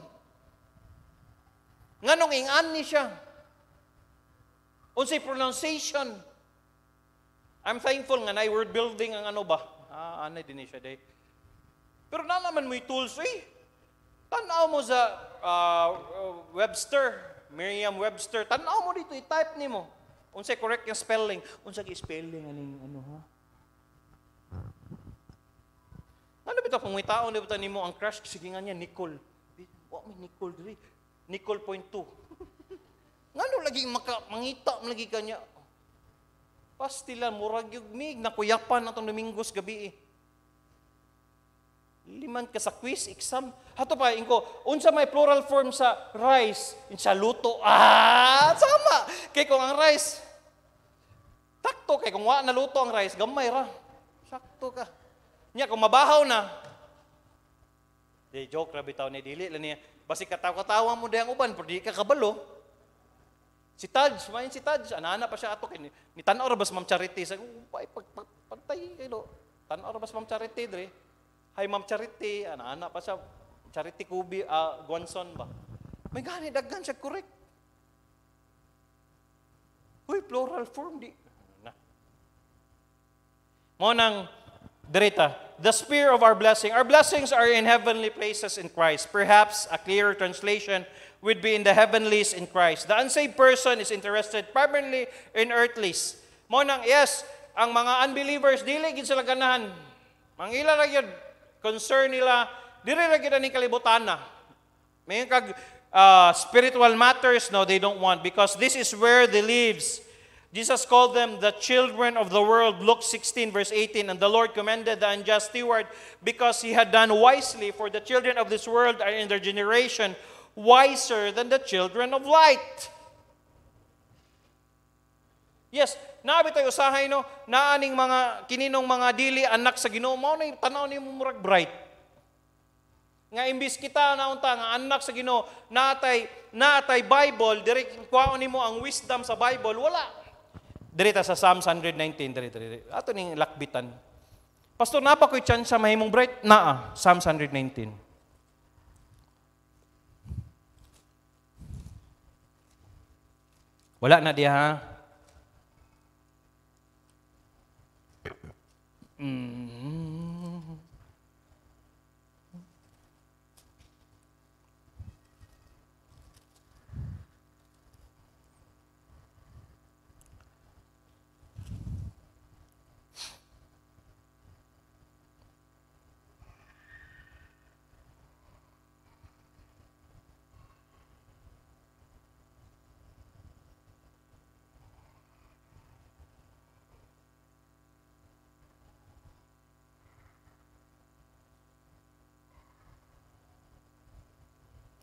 Nganong ingan ni siya? Unsay pronunciation? I'm thankful nga na word building ang ano ba? Ah, ano din siya day. Pero na naman mo tools eh. Tanaw mo sa uh, Webster, Merriam-Webster, tanaw mo dito, i-type ni mo. Unsay correct yung spelling. Unsay spelling aning ano ha? Ano bitaw kung may di ba nimo ang crush? Sige nga niya, Nicole. Wa may Nicole diri. Nicole point two. Ngano lagi maka, mangita lagi kanya. Pastila, murag yugmig, nakuyapan atong Domingos gabi eh. Liman ka sa quiz, exam. Hato pa, inko, unsa may plural form sa rice, sa luto. Ah, sama! Kay kung ang rice, takto kay kung wa na luto ang rice, gamay ra. Sakto ka. Nya, kung mabahaw na, Di joke, rabi tao ni dili, lang niya, Basi katawa-katawa mo ang uban, pero di ka kabalo. Si Taj, main si Taj, anana pa siya ato. Ni, ni Tanaw Rabas Ma'am Charity, sa pag, pag, pag, pantay, ilo. Tanaw Rabas Ma'am Charity, dre. Hay Ma'am Charity, anana pa siya. Charity Kubi, uh, Guanson ba? May gani, daggan siya, correct. Uy, plural form, di. Na. Mo nang, derita, the sphere of our blessing. Our blessings are in heavenly places in Christ. Perhaps a clearer translation would be in the heavenlies in Christ. The unsaved person is interested primarily in earthlies. Mo nang yes, ang mga unbelievers dili gid sila ganahan. Mangila ra gyud concern nila dili ra gyud ani kalibutan na. May kag uh, spiritual matters no they don't want because this is where they lives Jesus called them the children of the world, Luke 16, verse 18. And the Lord commended the unjust steward because he had done wisely, for the children of this world are in their generation wiser than the children of light. Yes, nabi tayo usahay no, naaning mga kininong mga dili anak sa Ginoo mao ni tanaw ni mo murag bright. Nga imbis kita naunta nga anak sa Ginoo natay natay Bible direk kuwaon nimo ang wisdom sa Bible wala Diri sa Psalm 119 diri diri. Ato ning lakbitan. Pastor napa ko'y chance sa mahimong bright? Naa, Psalm 119. Wala na diha. Mm.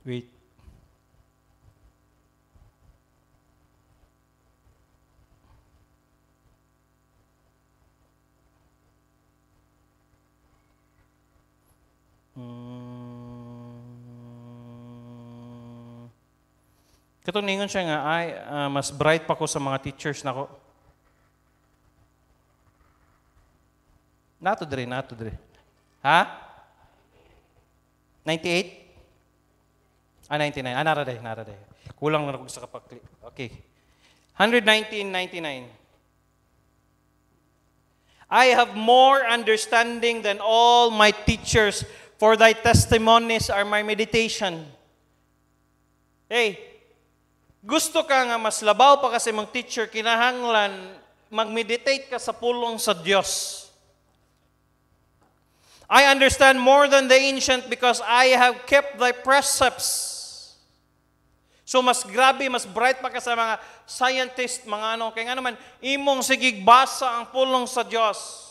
Wait. Mm. Katuningon siya nga, ay, uh, mas bright pa ko sa mga teachers na ko. Nato dire, nato dire. Ha? 98? Ah, 99. Ah, naraday, naraday. Kulang na ako sa kapag... Okay. 119.99. I have more understanding than all my teachers, for thy testimonies are my meditation. Hey, gusto ka nga mas labaw pa kasi mong teacher, kinahanglan, mag-meditate ka sa pulong sa Diyos. I understand more than the ancient because I have kept thy precepts. So mas grabe, mas bright pa ka sa mga scientist, mga ano. Kaya nga naman, imong basa ang pulong sa Dios.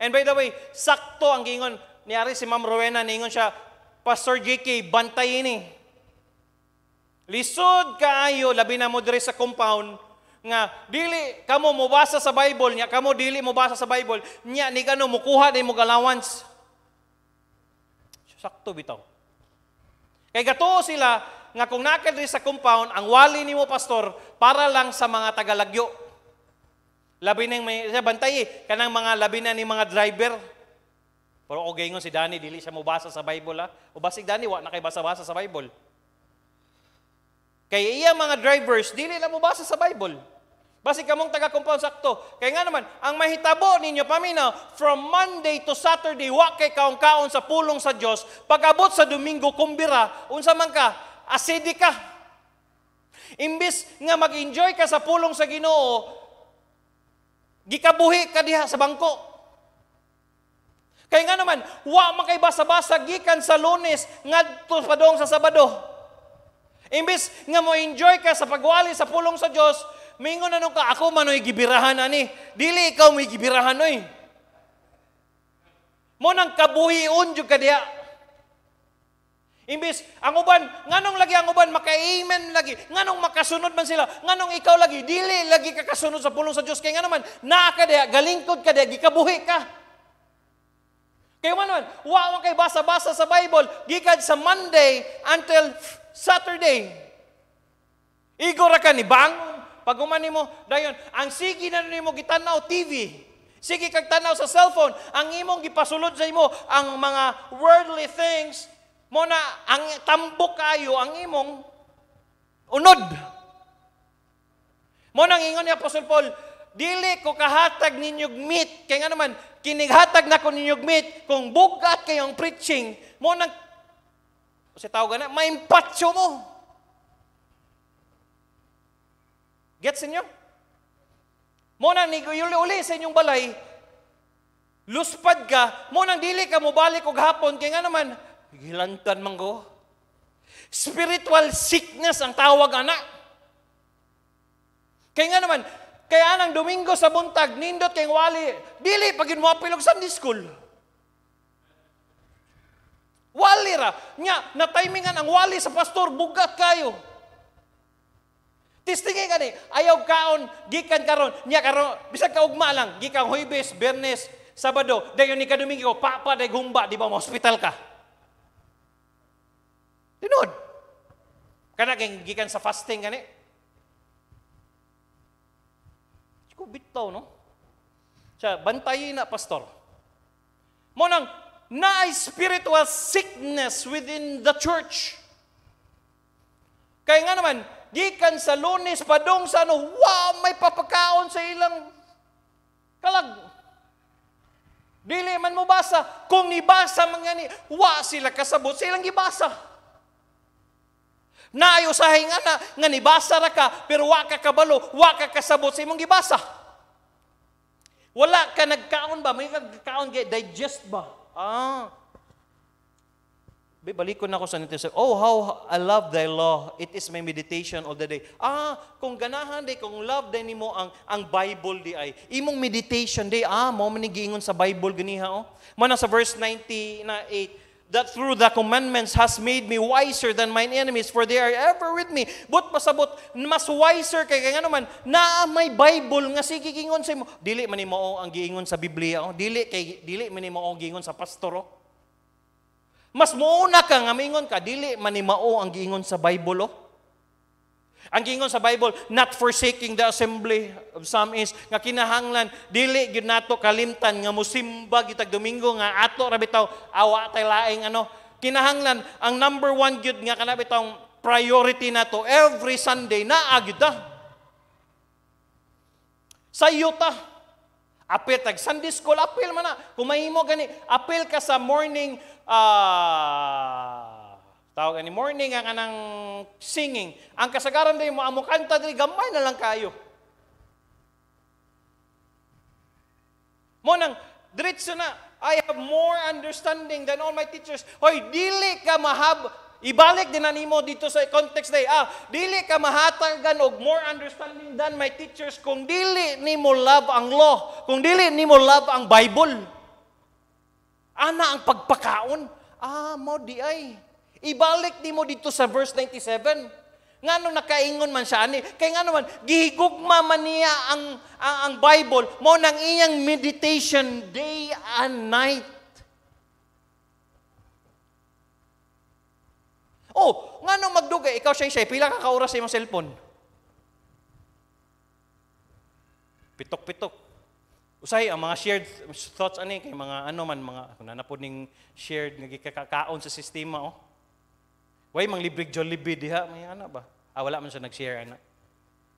And by the way, sakto ang gingon. Niyari si Ma'am Rowena, ningon siya, Pastor JK, bantay ni. Lisod kaayo, labi na mo diri sa compound, nga dili kamo mobasa sa Bible niya kamo dili mobasa sa Bible niya ni kano mukuha ni mo allowance sakto bitaw kay gato sila nga kung nakad sa compound, ang wali ni mo, pastor, para lang sa mga tagalagyo. Labi na may, bantay eh, kanang mga labi na ni mga driver. Pero okay nga si Danny, dili siya mubasa sa Bible ha. Ah. O basig Danny, wa na kay basa-basa sa Bible. Kaya iya mga drivers, dili na mubasa sa Bible. Basi kamong taga-compound sakto. Kaya nga naman, ang mahitabo ninyo, paminaw, from Monday to Saturday, wa kay kaong-kaon sa pulong sa Dios. Pag-abot sa Domingo, kumbira, unsa man ka, Acidic ka. Imbis nga mag-enjoy ka sa pulong sa Ginoo, gikabuhi ka diha sa bangko. Kaya nga naman, wa man basa-basa gikan sa Lunes ngadto pa padong sa Sabado. Imbis nga mo enjoy ka sa pagwali sa pulong sa Dios, mingon na ka ako manoy gibirahan ani. Dili ikaw may gibirahan oy. Mo nang kabuhi jud ka diha Imbis, ang uban, nganong lagi ang uban, maka-amen lagi, nganong makasunod man sila, nganong ikaw lagi, dili lagi kakasunod sa pulong sa Diyos, kaya nga naman, naa ka daya, galingkod ka daya, gikabuhi ka. Kaya man naman, wawa kay basa-basa sa Bible, gikad sa Monday until Saturday. Igora ka ni Bang, pag umani mo, dayon, ang sige na nimo gitanaw TV, sige kag tanaw sa cellphone, ang imong gipasulod sa imo ang mga worldly things, mo na ang tambok kayo ang imong unod. Mo nang ingon ni Apostol Paul, dili ko kahatag ninyog meat kay nga naman kinighatag na ko ninyog meat kung bugat kayong preaching mo nang si tawag na maimpatyo mo. Gets niyo? Mo nang niguyuli uli sa inyong balay, luspad ka, mo nang dili ka mo balik og hapon kay nga naman Hilantan man ko. Spiritual sickness ang tawag ana. Kaya nga naman, kaya nang Domingo sa buntag, nindot kay wali, dili pag inwapilog Sunday school. Wali ra, nya, natimingan ang wali sa pastor, bugat kayo. Testingin ka ni, ayaw kaon, gikan karon, nya karon, bisag kaugma lang, gikan huybes, Bernes, Sabado, dayon ni ka Domingo, papa, day gumba, di ba, hospital ka. Linod. Kana kay gikan sa fasting gani. Ko bitaw no. Siya bantayi na pastor. Mo nang na spiritual sickness within the church. Kaya nga naman, gikan sa lunes, padong sa ano, wow, may papakaon sa ilang kalag. Dili man mo basa. Kung nibasa mga ni, wa sila kasabot sa ilang gibasa. Naayo sa hingana, nga nibasa ra ka, pero wa ka kabalo, wa ka kasabot sa imong gibasa. Wala ka nagkaon ba? May nagkaon, digest ba? Ah. Balik ko na ako sa nito. Oh, how I love thy law. It is my meditation all the day. Ah, kung ganahan day, kung love day nimo ang ang Bible di ay. Imong meditation day, ah, mo man giingon sa Bible ganiha oh. Mana sa verse 90 na 8, that through the commandments has made me wiser than mine enemies, for they are ever with me. But pasabot, mas wiser kay kaya naman, na may Bible nga si kikingon sa mo. Dili man mo ang giingon sa Biblia, oh. dili, kay, dili man mo ang giingon sa pastor. Oh. Mas muuna ka nga mingon ka, dili man mao ang giingon sa Bible. Oh. Ang gingon sa Bible, not forsaking the assembly of some is, nga kinahanglan, dili gyud nato kalimtan nga musimba gitag Domingo nga ato ra bitaw awa tay laing ano. Kinahanglan ang number one gyud nga kana bitaw priority nato every Sunday na agyud Sa iyo ta. Apil tag Sunday school, apil man na. Kung gani, apil ka sa morning uh, Tawag ni morning ang kanang singing. Ang kasagaran day mo amo kanta diri gamay na lang kayo. Mo nang diretso na I have more understanding than all my teachers. Hoy, dili ka mahab Ibalik din nimo dito sa context day. Ah, dili ka mahatagan og more understanding than my teachers kung dili nimo love ang law, kung dili nimo love ang Bible. Ana ang pagpakaon. Ah, mo di ay. Ibalik di mo dito sa verse 97. Nga nung nakaingon man siya ani, kay nga naman, gihigugma man niya ang, ang, ang Bible, mo nang iyang meditation day and night. Oh, nga nung magdugay, ikaw siya siya, pila ka kaura sa imong cellphone? Pitok-pitok. Usahay, ang mga shared thoughts ani, kay mga ano man, mga, kung ning shared, nagkakaon sa sistema, oh. Way, mang libreg Jollibee diha. May ana ba? Ah, wala man siya nag-share, ana.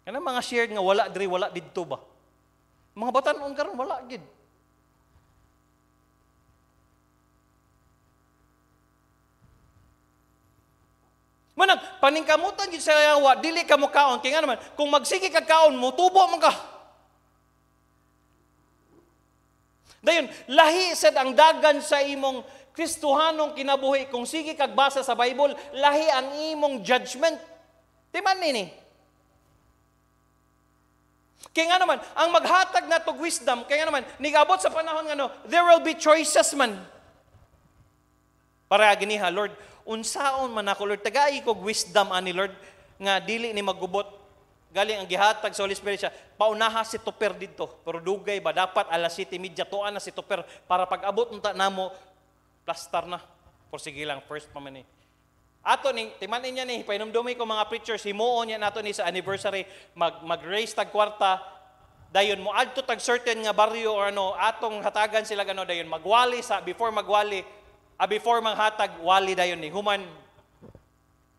Kana mga shared nga wala diri wala didto ba? Mga batan-on karon wala gid. Manang paningkamutan gid sa yawa dili ka mo kaon kay nga naman kung magsige ka kaon mo tubo man ka. Dayon lahi sad ang dagan sa imong Kristuhanong kinabuhi kung sige kagbasa sa Bible lahi ang imong judgment. Timan man nini? Kaya nga naman, ang maghatag na tog wisdom, kaya nga naman, nigabot sa panahon nga no, there will be choices man. Para giniha, Lord, unsaon man ako, Lord, tagaay kog wisdom ani Lord, nga dili ni magubot galing ang gihatag sa Holy Spirit siya, paunaha si Tupper dito. Pero dugay ba, dapat alas 7.30 tuan na si Tupper para pag-abot ng namo, Plastar na. Por sige lang, first pa man eh. Ato ni timanin niya ni painumdumi ko mga preachers himuon niya nato ni sa anniversary mag mag-raise tag kwarta dayon mo adto tag certain nga baryo or ano atong hatagan sila gano dayon magwali sa before magwali ah, before manghatag wali dayon ni human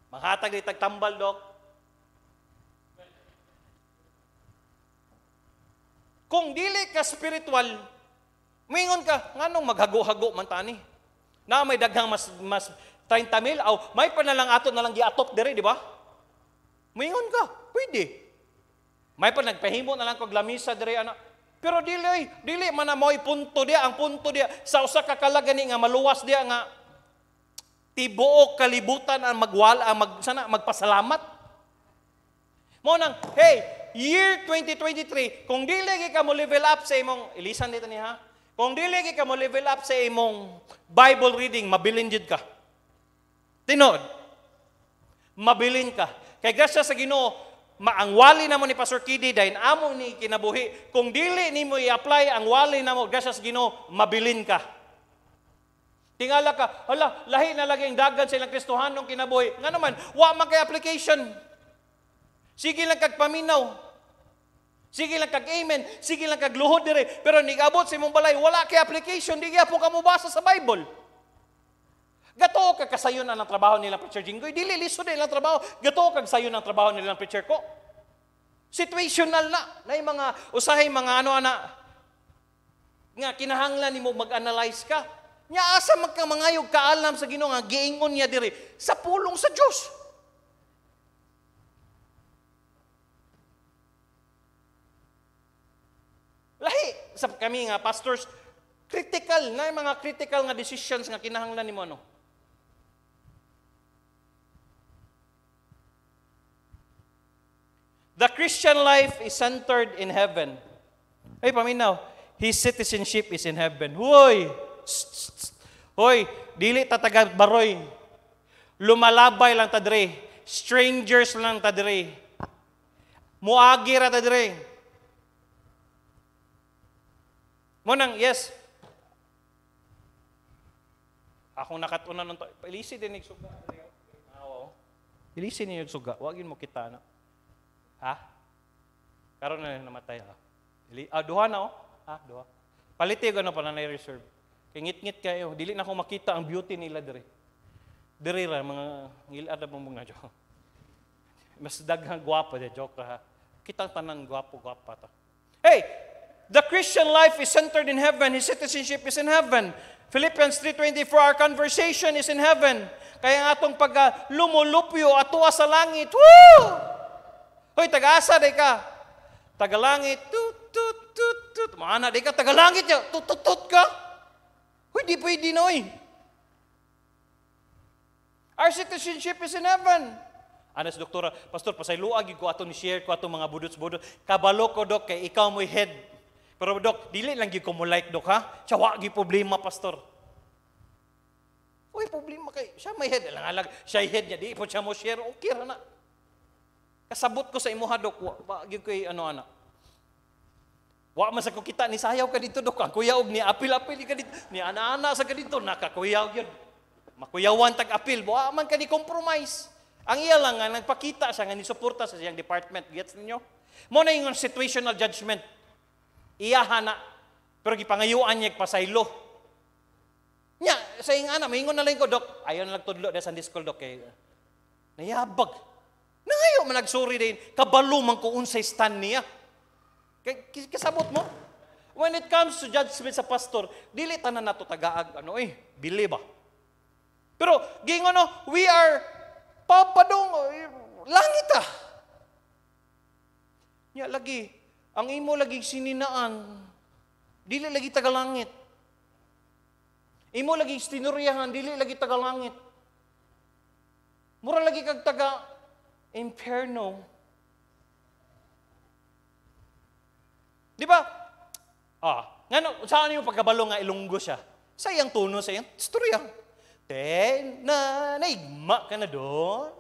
manghatag ni tag tambal dok kung dili ka spiritual mingon ka nganong maghago-hago man tani na may daghang mas, mas 30 mil, aw, may panalang ato na lang giatok dere, di ba? Mayon ka, pwede. May pa nagpahimo na lang kog lamisa dere ana. Pero dili, dili man moy punto dia, ang punto dia sa usa ka kalagani nga maluwas dia nga tibuok kalibutan ang magwal ang mag, sana magpasalamat. Mo nang, hey, year 2023, kung dili ka mo level up sa imong ilisan dito ni ha, kung dili ka mo level up sa imong Bible reading, mabilin jud ka. Tinod. Mabilin ka. Kay grasya sa Ginoo, maangwali namo ni Pastor Kidi dahil amo ni kinabuhi. Kung dili nimo i-apply ang wali namo grasya sa Ginoo, mabilin ka. Tingala ka, hala, lahi na lagi ang dagan sa ilang Kristohanong kinabuhi. Nga naman, wa man kay application. Sige lang kag paminaw. Sige lang kag amen, sige lang kag luhod dire, pero nigabot sa imong balay wala kay application di gyapon ka mobasa sa Bible. Gato ka kasayon ang trabaho nila preacher Jinggoy, dili lisod ang trabaho, gato kag sayon ang trabaho nila preacher ko. Situational na nay mga usahay mga ano ana nga kinahanglan nimo mag-analyze ka. Nya asa magkamangayo kaalam sa Ginoo nga giingon niya dire sa pulong sa Dios. Lahi sa kami nga pastors, critical na mga critical nga decisions nga kinahanglan nimo ano. The Christian life is centered in heaven. Ay, paminaw, his citizenship is in heaven. Hoy! Hoy, dili tataga baroy. Lumalabay lang tadre. Strangers lang tadre. Muagi ra tadre. Mo nang yes. Akong nakatunan nung to. Ilisi din nagsuga. Oo. Ilisi niyo nagsuga. Huwagin mo kita na. Ha? Karoon na namatay. Ha? Ah. Ili ah, duha na oh. Ha, duha. Paliti ko na pala na reserve. Kay ngit kayo. Dili na ko makita ang beauty nila dere. Dere ra, mga ngilad na mga (laughs) jo. Mas daghang gwapo, de joke ha. Kitang tanan gwapo-gwapa to. Hey, The Christian life is centered in heaven. His citizenship is in heaven. Philippians 3.24, our conversation is in heaven. Kaya nga itong pag lumulupyo at tuwa sa langit, woo! Hoy, taga-asa di ka. Tagalangit, tut, tut, tut, tut. Maana di ka, tagalangit niya, tut, tut, tut ka. Hoy, di pwede na, oy. Our citizenship is in heaven. Anas doktora, pastor, pasay luag ko ato ni share ko ato mga budots budots Kabalo ko dok kay ikaw mo head pero dok, dili lang gi ko mo like dok ha. Siya gi problema pastor. Uy, problema kay siya may head lang alag. Siya head niya di po siya mo share okay ra na. Kasabot ko sa imo ha dok, wa gyud kay ano ana. Wa man sa ko kita ni sayaw ka dito dok, ang kuyaog ni apil-apil ka dito, ni ana-ana sa ka dito gyud. yun. Makuyawan tag apil, wa man ka ni compromise. Ang iya lang nga nagpakita siya nga ni suporta sa siyang department, gets ninyo? Mo na yung situational judgment iyahana, pero gipangayuan niya pasaylo. Nya, sa inga na, mahingon na lang ko, Dok, ayaw na nagtudlo, dahil Sunday school, Dok, kay, uh, nayabag. Nangayo, nagsuri din, kabalo man ko unsay stand niya. Kay, Kasabot mo? When it comes to judgment sa pastor, dili tanan nato tagaag ano eh, bili ba? Ah. Pero gingon no, we are papadong eh, langit ah. Nya lagi ang imo lagi sininaan, dili lagi tagalangit. Imo lagi tinuryahan, dili lagi tagalangit. Mura lagi kag taga impierno. Di ba? Ah, ngano saan yung pagkabalo nga ilunggo siya? Sayang tuno, sayang istorya. Ten na naigma ka na doon.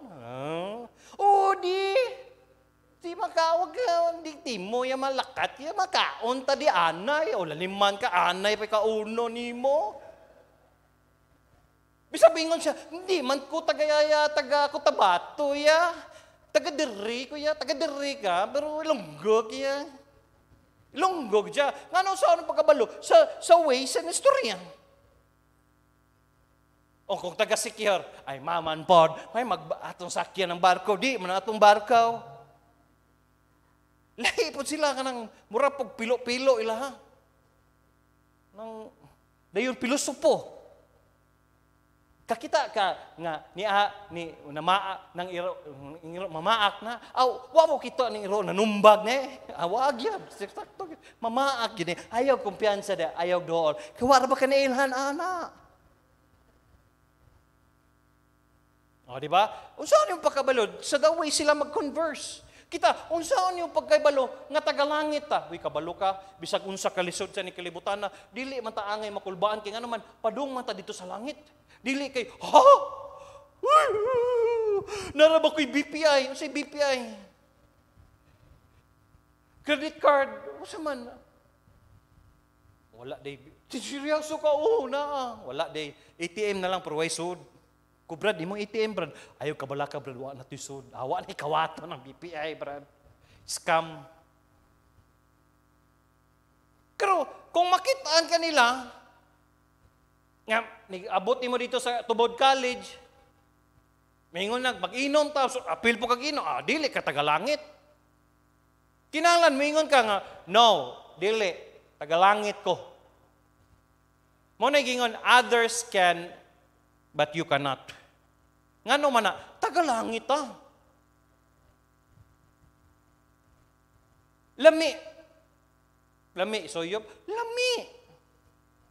Oh, di. Di makawag ka, di ti mo ya malakat, ya makaon ta di anay, o laliman ka anay pa kauno ni mo. Bisa bingon siya, hindi man ko tagayaya, taga ko tabato ya, taga diri ko ya, taga diri ka, pero longgog ya. Longgog siya. Nga ano sa ano pagkabalo? Sa, sa way sa istorya. O kung taga-secure, ay maman pod, may magbaatong sakya ng barko, di man atong barkaw. (laughs) Lahi po sila kanang mura pag pilo-pilo ila eh, ha. Nang dayon pilosopo. Kakita ka nga ni a, ni na maa nang iro, iro mamaak na aw wa mo kita ning iro numbag ne awag yan sakto mamaak gid ayaw kumpiyansa da ayaw dool kawara ba kanailhan ana O, di ba? Unsa yung pakabalod? Sa way sila mag-converse. Kita, unsaon niyo pagkaybalo nga tagalangit ta. Uy, kabalo ka, bisag unsa kalisod sa ni kalibutan na, dili man taangay makulbaan kay nganuman padung man ta dito sa langit. Dili kay, ha? Naraba ko'y BPI. Unsay BPI? Credit card. Unsa man. Wala day. Seryoso ka, oo oh, na. Wala day. ATM na lang, pero way sud. Ko brad, imong ATM brad. Ayaw ka bala ka brad, wa na tisod. Awa ah, na ikawato ng BPI brad. Scam. Pero kung makitaan ka nila, nga, abot mo dito sa Tubod College, mingon nag, mag-inom ta, so, apil po kag inom, ah, dili, katagalangit. Kinalan, mingon ka nga, no, dili, tagalangit ko. Mo na gingon, others can but you cannot. Nga no man na, tagalangit ah. Lami. Lami, soyob. Lami.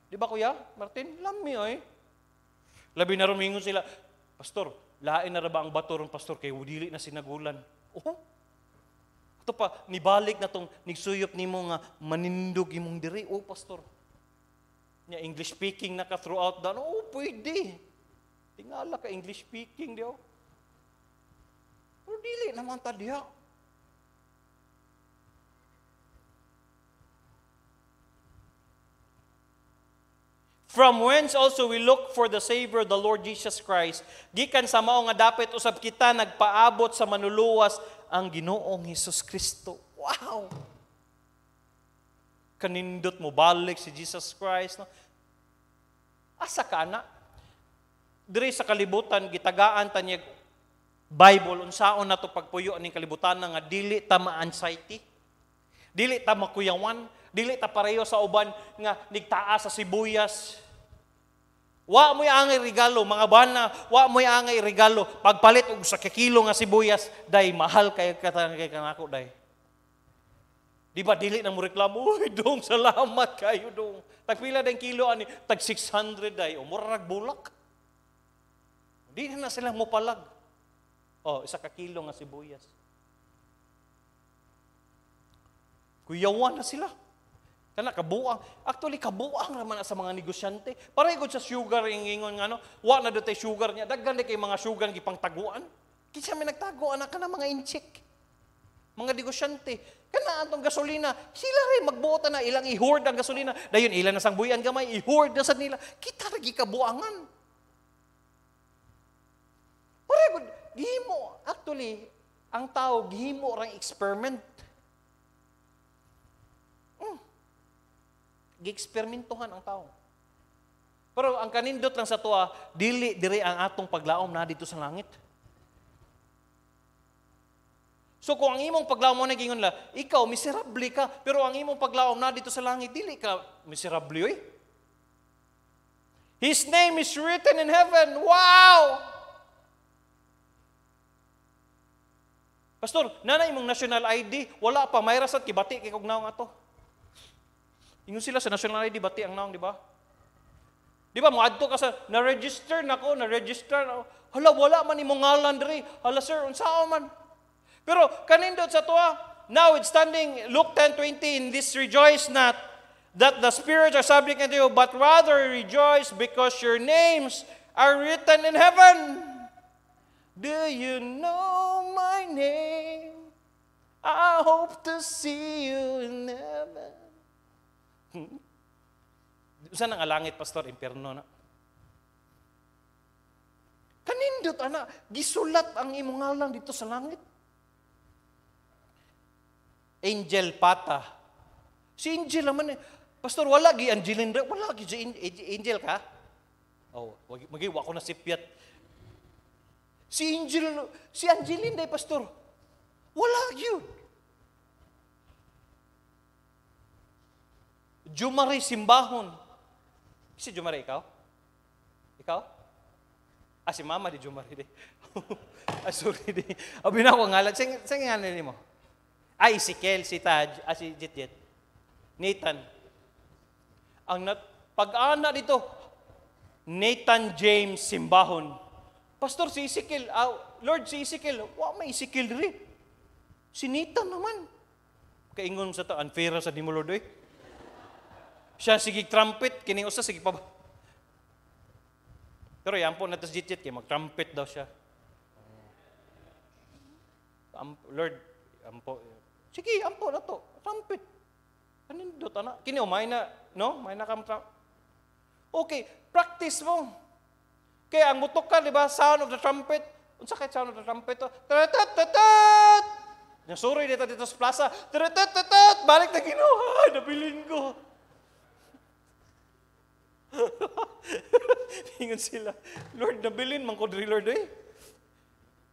Di ba kuya, Martin? Lami ay. Labi na rumingon sila, Pastor, lain na ba ang bato ron, Pastor, kay wudili na sinagulan. Oh, ito pa, nibalik na tong nigsuyop ni mo nga manindog imong diri. Oh, pastor. Nga English speaking na ka throughout da. Oh, pwede. Tingala ka English speaking dio. Oh. Pero dili naman ta diha. From whence also we look for the Savior, the Lord Jesus Christ. Gikan sa mao nga dapat usab kita nagpaabot sa manuluwas ang Ginoong Hesus Kristo. Wow! Kanindot mo balik si Jesus Christ. No? Asa ka na? diri sa kalibutan gitagaan tanyag Bible unsaon nato pagpuyo ning kalibutan nga dili ta anxiety dili ta makuyawan, dili ta pareho sa uban nga nigtaas sa sibuyas. Wa mo'y angay regalo, mga bana, wa mo'y angay regalo. Pagpalit og sa kilo nga sibuyas, day mahal kay katang kay kanako day. Di ba dili na mo reklamo, (laughs) uy dong salamat kayo dong. Tagpila den kilo ani tag 600 day, umurag bulak. Di na sila mupalag. O, oh, isa ka kilo nga sibuyas. Kuyawan na sila. Kana kabuang. Actually, kabuang naman sa mga negosyante. Pareho sa sugar, ingon nga no, wa na datay sugar niya. Daghan kay mga sugar gipang taguan. Kinsa may nagtago anak ka na mga inchik. Mga negosyante. Kana antong gasolina, sila rin magbuota na ilang i-hoard ang gasolina. Dayon ilan na sang buyan gamay, i-hoard na sad nila. Kita ra kabuangan. Wala gud gihimo actually ang tao gihimo rang experiment. Mm. Gieksperimentuhan ang tao. Pero ang kanindot lang sa tua, dili diri ang atong paglaom na dito sa langit. So kung ang imong paglaom mo na la, ikaw miserable ka, pero ang imong paglaom na dito sa langit dili ka miserable oy. His name is written in heaven. Wow! Pastor, nanay mong national ID, wala pa, may at kibati, kikog naong ato. Ingon sila sa national ID, bati ang naong, di ba? Di ba, muadto ka sa, na-register na ko, na-register na Hala, wala man imong ngalan diri. Hala, sir, unsao man. Pero, kanindot sa tuwa, Now, it's standing Luke 10.20, in this rejoice not that the spirits are subject unto you, but rather rejoice because your names are written in heaven. Do you know my name? I hope to see you in heaven. Hmm? Saan ang alangit, Pastor? Imperno na. Kanindot, ana, gisulat ang imong ngalan dito sa langit. Angel Pata. Si Angel naman eh. Pastor, wala gi Angelin. Wala gi si Angel ka? Oh, magiwa ko na sipyat Si Angel, si Angeline day, Pastor. Wala yun. Jumaray Simbahon. Si Jumaray ikaw? Ikaw? Ah, si Mama di Jumari di. (laughs) ah, sorry di. Abi na ako ngalan. Saan sa ngalan mo? Ay, ah, si Kel, si Taj, ah, si Jitjit. Nathan. Ang nat pag-ana dito, Nathan James Simbahon. Pastor, si Ezekiel, uh, Lord, si Ezekiel, wa may Ezekiel diri. Sinita naman. Kaingon sa ta, unfair sa ni Lord, eh. Siya sige trumpet, kining usa sige pa Pero yan po natas jitit kay mag-trumpet daw siya. Um, Lord, ampo. Sige, ampo na to. Trumpet. Kanin do ta na? Kini umay oh, na, no? May na kam Okay, practice mo. Kaya ang mutok ka, di ba? Sound of the trumpet. Unsa kay sound of the trumpet to? Oh. Taratatat! Yung suri dito dito sa plaza. Taratatat! Balik na Ginoo. Ay, nabilin ko. (laughs) Ingon sila, Lord, nabilin man ko diri Lord eh.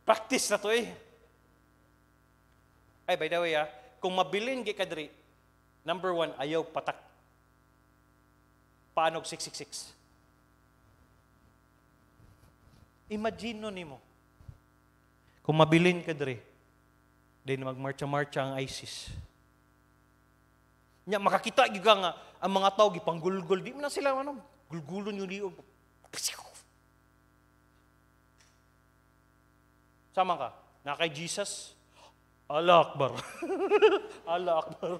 Practice na to eh. Ay, by the way ah, kung mabilin gi ka diri, number one, ayaw patak. Panog 666. Imagine nun mo. Kung mabilin ka diri, din magmarcha-marcha ang ISIS. Nya makakita gyud nga ang mga tao gipanggulgol di man sila ano, gulgulon yun liog. Sama ka, na kay Jesus, Allah Akbar. (laughs) Allah Akbar.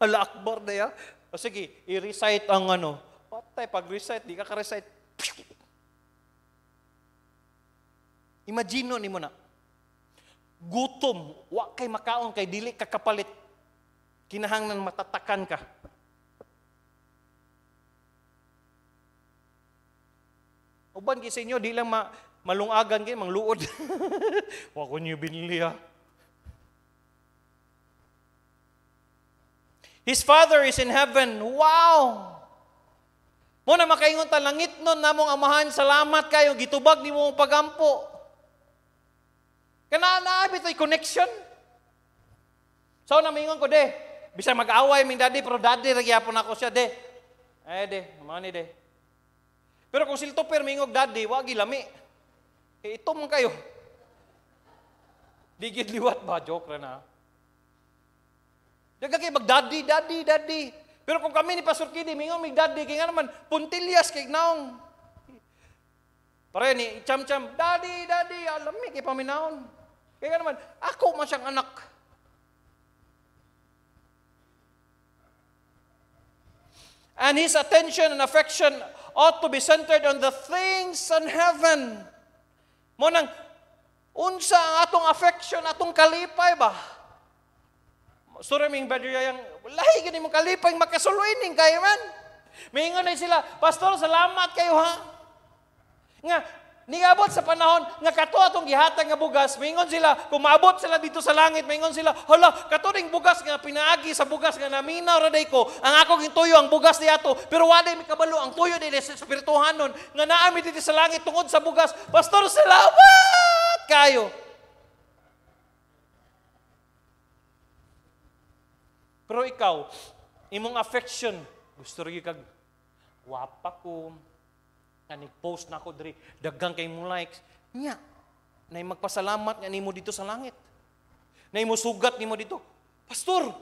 Allah Akbar na ya. O sige, i-recite ang ano. Patay, pag-recite, di ka ka-recite. Imagine nimo na. Gutom, wa kay makaon kay dili ka kapalit. Kinahanglan matatakan ka. Uban gi sa inyo di lang ma malungagan kay mangluod. (laughs) wa ko niyo binili ha. Ah. His Father is in heaven. Wow! Muna makaingon ta langit nun namong amahan, salamat kayo, gitubag ni mong pagampo. Kana Kanana bito'y connection. So, namingon ko, de, bisa mag-away ming daddy, pero daddy, ragyapon ako siya, de. Eh, de, mani, de. Pero kung silto per mingog daddy, wa gilami. E, eh, ito man kayo. Digid liwat ba, joke rin ha. Dagagay, mag-daddy, daddy, daddy. Pero kung kami ni Pastor Kidi, mingong mig daddy, kaya naman, puntilyas kay naong. Pare ni, cham-cham, daddy, daddy, alam mi, kay paminaon. Kaya naman, ako man anak. And his attention and affection ought to be centered on the things in heaven. Mo nang unsa ang atong affection, atong kalipay ba? Sorry, ming brother, yung lahi gani mo kalipay, makasuloy ning kayo man. Mingon na sila, Pastor, salamat kayo ha. Nga, Ningabot sa panahon nga kato atong gihatag nga bugas, mingon sila, kumabot sila dito sa langit, mingon sila, hala, kato ning bugas nga pinaagi sa bugas nga naminaw raday ko, ang ako tuyo ang bugas ni ato, pero wala mi kabalo ang tuyo dili sa espirituhan nun, nga naami dito sa langit tungod sa bugas. Pastor, salamat kayo. Pero ikaw, imong affection, gusto rin kag wapa ko, Nag-post na ako diri, dagang kay mo likes. Nya, na magpasalamat nga nimo dito sa langit. Na imo sugat nimo dito. Pastor,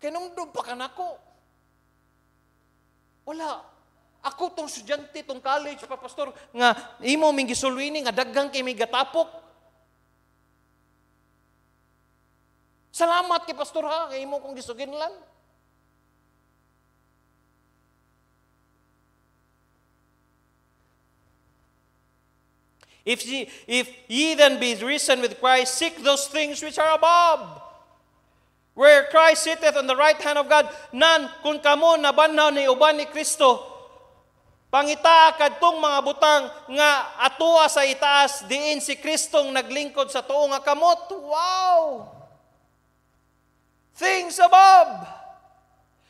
kinumdog pa ka nako. Wala. Ako tong estudyante tong college pa pastor nga imo ming gisulwini nga dagang kay may gatapok. Salamat kay pastor ha kay imo kong gisuginlan. If ye, if ye then be risen with Christ, seek those things which are above, where Christ sitteth on the right hand of God. Nan, kung kamo nabanaw ni uban ni Kristo, pangita kadtong mga butang nga atuwa sa itaas, diin si Kristong naglingkod sa tuong nga kamot. Wow! Things above!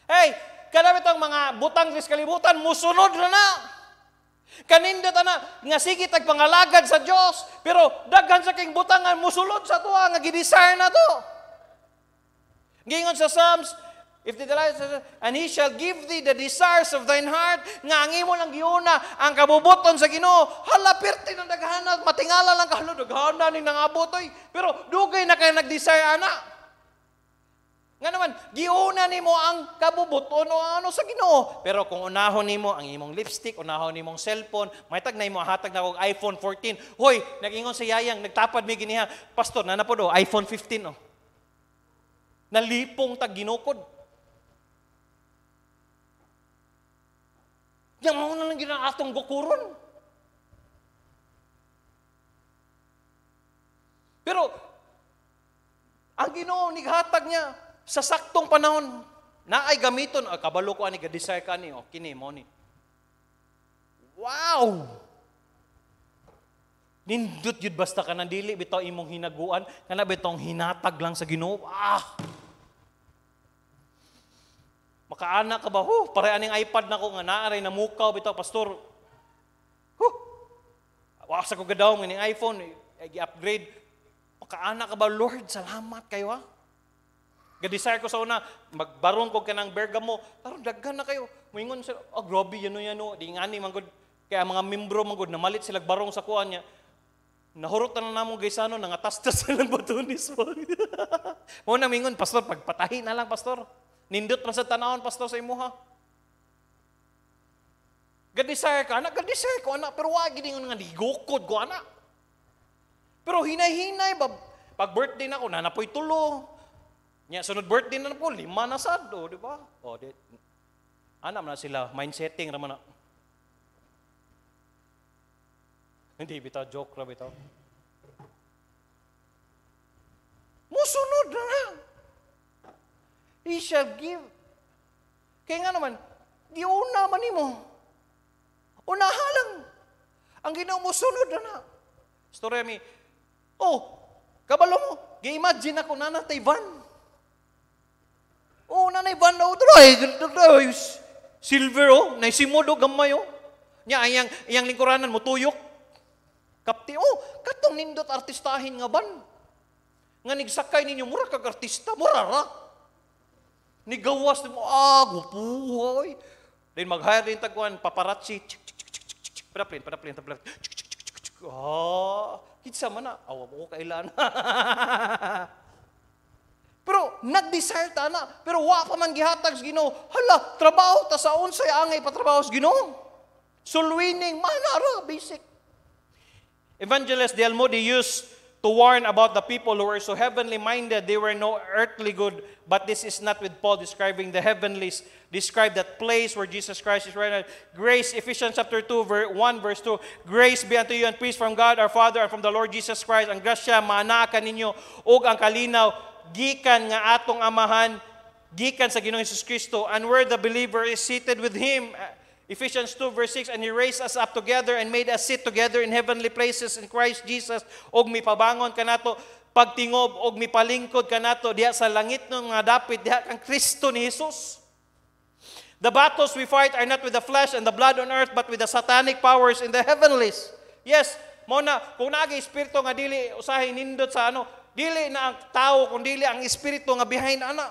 Hey, kanamit mga butang sa kalibutan, musunod na na! Kanindot ana nga sige tagpangalagad sa Dios, pero daghan sa king butangan musulod sa tuwa nga gidesire na to. Gingon sa Psalms If the delight and he shall give thee the desires of thine heart, nga ang imo lang giuna ang kabubuton sa Ginoo, hala perti ng daghanan, matingala lang kahalo daghanan ning nangabotoy, pero dugay na kay nagdesire ana giuna nimo ang kabubuton o ano, ano sa Ginoo. Pero kung unahon nimo ang imong lipstick, unahon nimong cellphone, may tag na imo hatag na og iPhone 14. Hoy, nagingon si Yayang, nagtapad mi giniha, pastor na napod o iPhone 15 oh. Nalipong tag ginukod. Yang mo na lang ginaatong gukuron. Pero ang Ginoo nighatag niya sa saktong panahon, na ay gamiton, ah, kabalo ko ani, gadesire ka ni, o oh, kini money Wow! Nindot yun basta ka nandili, bitaw imong hinaguan, kana bitong hinatag lang sa ginoo. Ah! Makaana ka ba? Huh, pare aning iPad na ko nga naaray na mukaw bitaw, pastor. Huh! Wasa ko gadaw ng iPhone, eh, gi upgrade Makaana ka ba, Lord? Salamat kayo ah. Gadesire ko sa una, magbaron ko kanang ng Bergamo, pero daghan na kayo. Muingon sila, oh grabe, yan o yan o. Di nga ni, manggod, kaya mga membro manggod, namalit sila barong sa kuha niya. Nahurot na namo namong gaysano, nangatastas na lang (laughs) batunis mo. (laughs) mo na mingon, pastor, pagpatahi na lang, pastor. Nindot na sa tanawon, pastor, sa imuha. Gadesire ka, anak, gadesire ko, anak, pero wag, giningon nga, nigukod ko, anak. Pero hinay-hinay, bab, pag birthday na ako, nanapoy tulo. Nya, sunod birthday na po, lima na sad, o, oh, di ba? Oh, di, anam na sila, mind setting naman na. (laughs) Hindi, bitaw, joke ra bitaw. Musunod na na. He shall give. Kaya nga naman, di una man mo. Unaha lang. Ang ginaw mo, sunod na na. Story mi, oh, kabalo mo, gi-imagine ako na natay van. Oh, nanay banaw oh, tuloy. Tuloy. Silver oh, naisimod oh, gamay oh. Nya ayang iyang lingkuranan mo tuyok. Kapti o, oh, katong nindot artistahin nga ban. Nga nigsakay ninyo mura kag artista, mura ra. Nigawas mo ah, gupuhoy. Then mag-hire din tagwan paparazzi. Padaplin, padaplin, padaplin. Ah, kitsa man na. Awa mo ko kailan. (laughs) Pero nag-desire ta na, pero wa pa man gihatag sa Ginoo. Hala, trabaho ta sa unsay angay patrabaho sa Ginoo. Sulwining manara basic. Evangelist Del Moody used to warn about the people who were so heavenly minded they were no earthly good but this is not with Paul describing the heavenlies describe that place where Jesus Christ is right now grace Ephesians chapter 2 verse 1 verse 2 grace be unto you and peace from God our Father and from the Lord Jesus Christ ang grasya maana ka ninyo ug ang kalinaw gikan nga atong amahan gikan sa Ginoong Hesus Kristo and where the believer is seated with him uh, Ephesians 2 verse 6 and he raised us up together and made us sit together in heavenly places in Christ Jesus og pabangon ka nato, pagtingob og palingkod ka nato, diha sa langit ng mga dapit diha kang Kristo ni Hesus The battles we fight are not with the flesh and the blood on earth, but with the satanic powers in the heavenlies. Yes, mo na, kung naagi espiritu nga dili, usahin nindot sa ano, Dili na ang tao, kundili ang espiritu nga behind ana.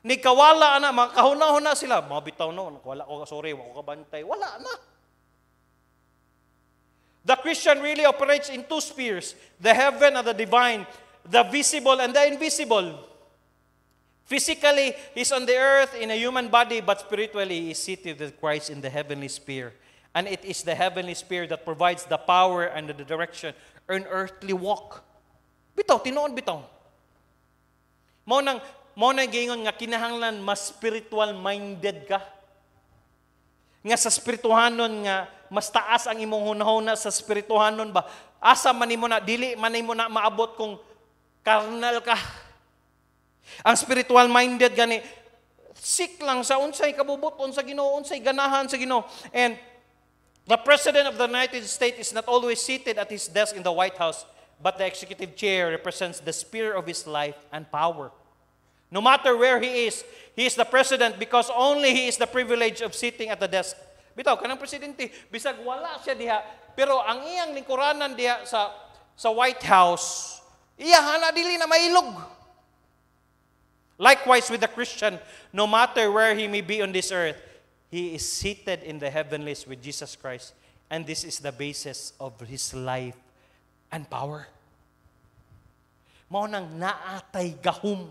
Ni kawala ana, makahunahon na sila. bitaw no, wala ko, sorry, wala ko kabantay. Wala na. The Christian really operates in two spheres, the heaven and the divine, the visible and the invisible. Physically, he's on the earth in a human body, but spiritually, he's seated with Christ in the heavenly sphere. And it is the heavenly sphere that provides the power and the direction, an earthly walk. Bitaw, tinuon bitaw. Mao nang mao nang gingon nga kinahanglan mas spiritual minded ka. Nga sa spirituhanon nga mas taas ang imong hunahuna sa spirituhanon ba? Asa man imo na dili man imo na maabot kung carnal ka. Ang spiritual minded gani sick lang sa unsay kabubuton sa Ginoo, unsay ganahan sa Ginoo. And the president of the United States is not always seated at his desk in the White House. but the executive chair represents the spirit of his life and power. No matter where he is, he is the president because only he is the privilege of sitting at the desk. Bitaw, kanang presidente, bisag wala siya diha, pero ang iyang lingkuranan diha sa, sa White House, iya hana dili na mailog. Likewise with the Christian, no matter where he may be on this earth, he is seated in the heavenlies with Jesus Christ. And this is the basis of his life and power. Mao nang naatay gahom.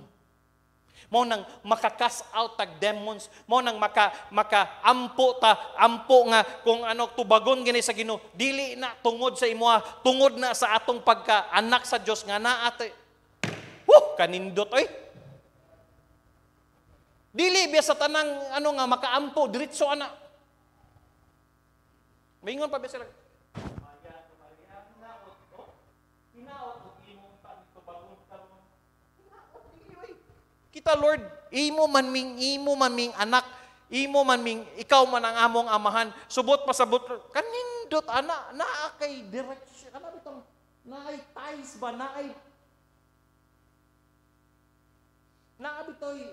Mao nang makakas out tag demons, mao nang maka makaampo ta ampo nga kung ano tubagon gani sa Ginoo, dili na tungod sa imo, ah. tungod na sa atong pagka anak sa Dios nga naatay. Woo, kanindot oy. Dili biya sa tanang ano nga makaampo diretso ana. Mingon pa biya sila. Kita, Lord, imo man ming, imo man ming anak, imo man ming, ikaw man ang among amahan, subot pasabot, kanindot, ana, naa kay direksyon, ana bitang, naay ties ba, naay, naa bitoy,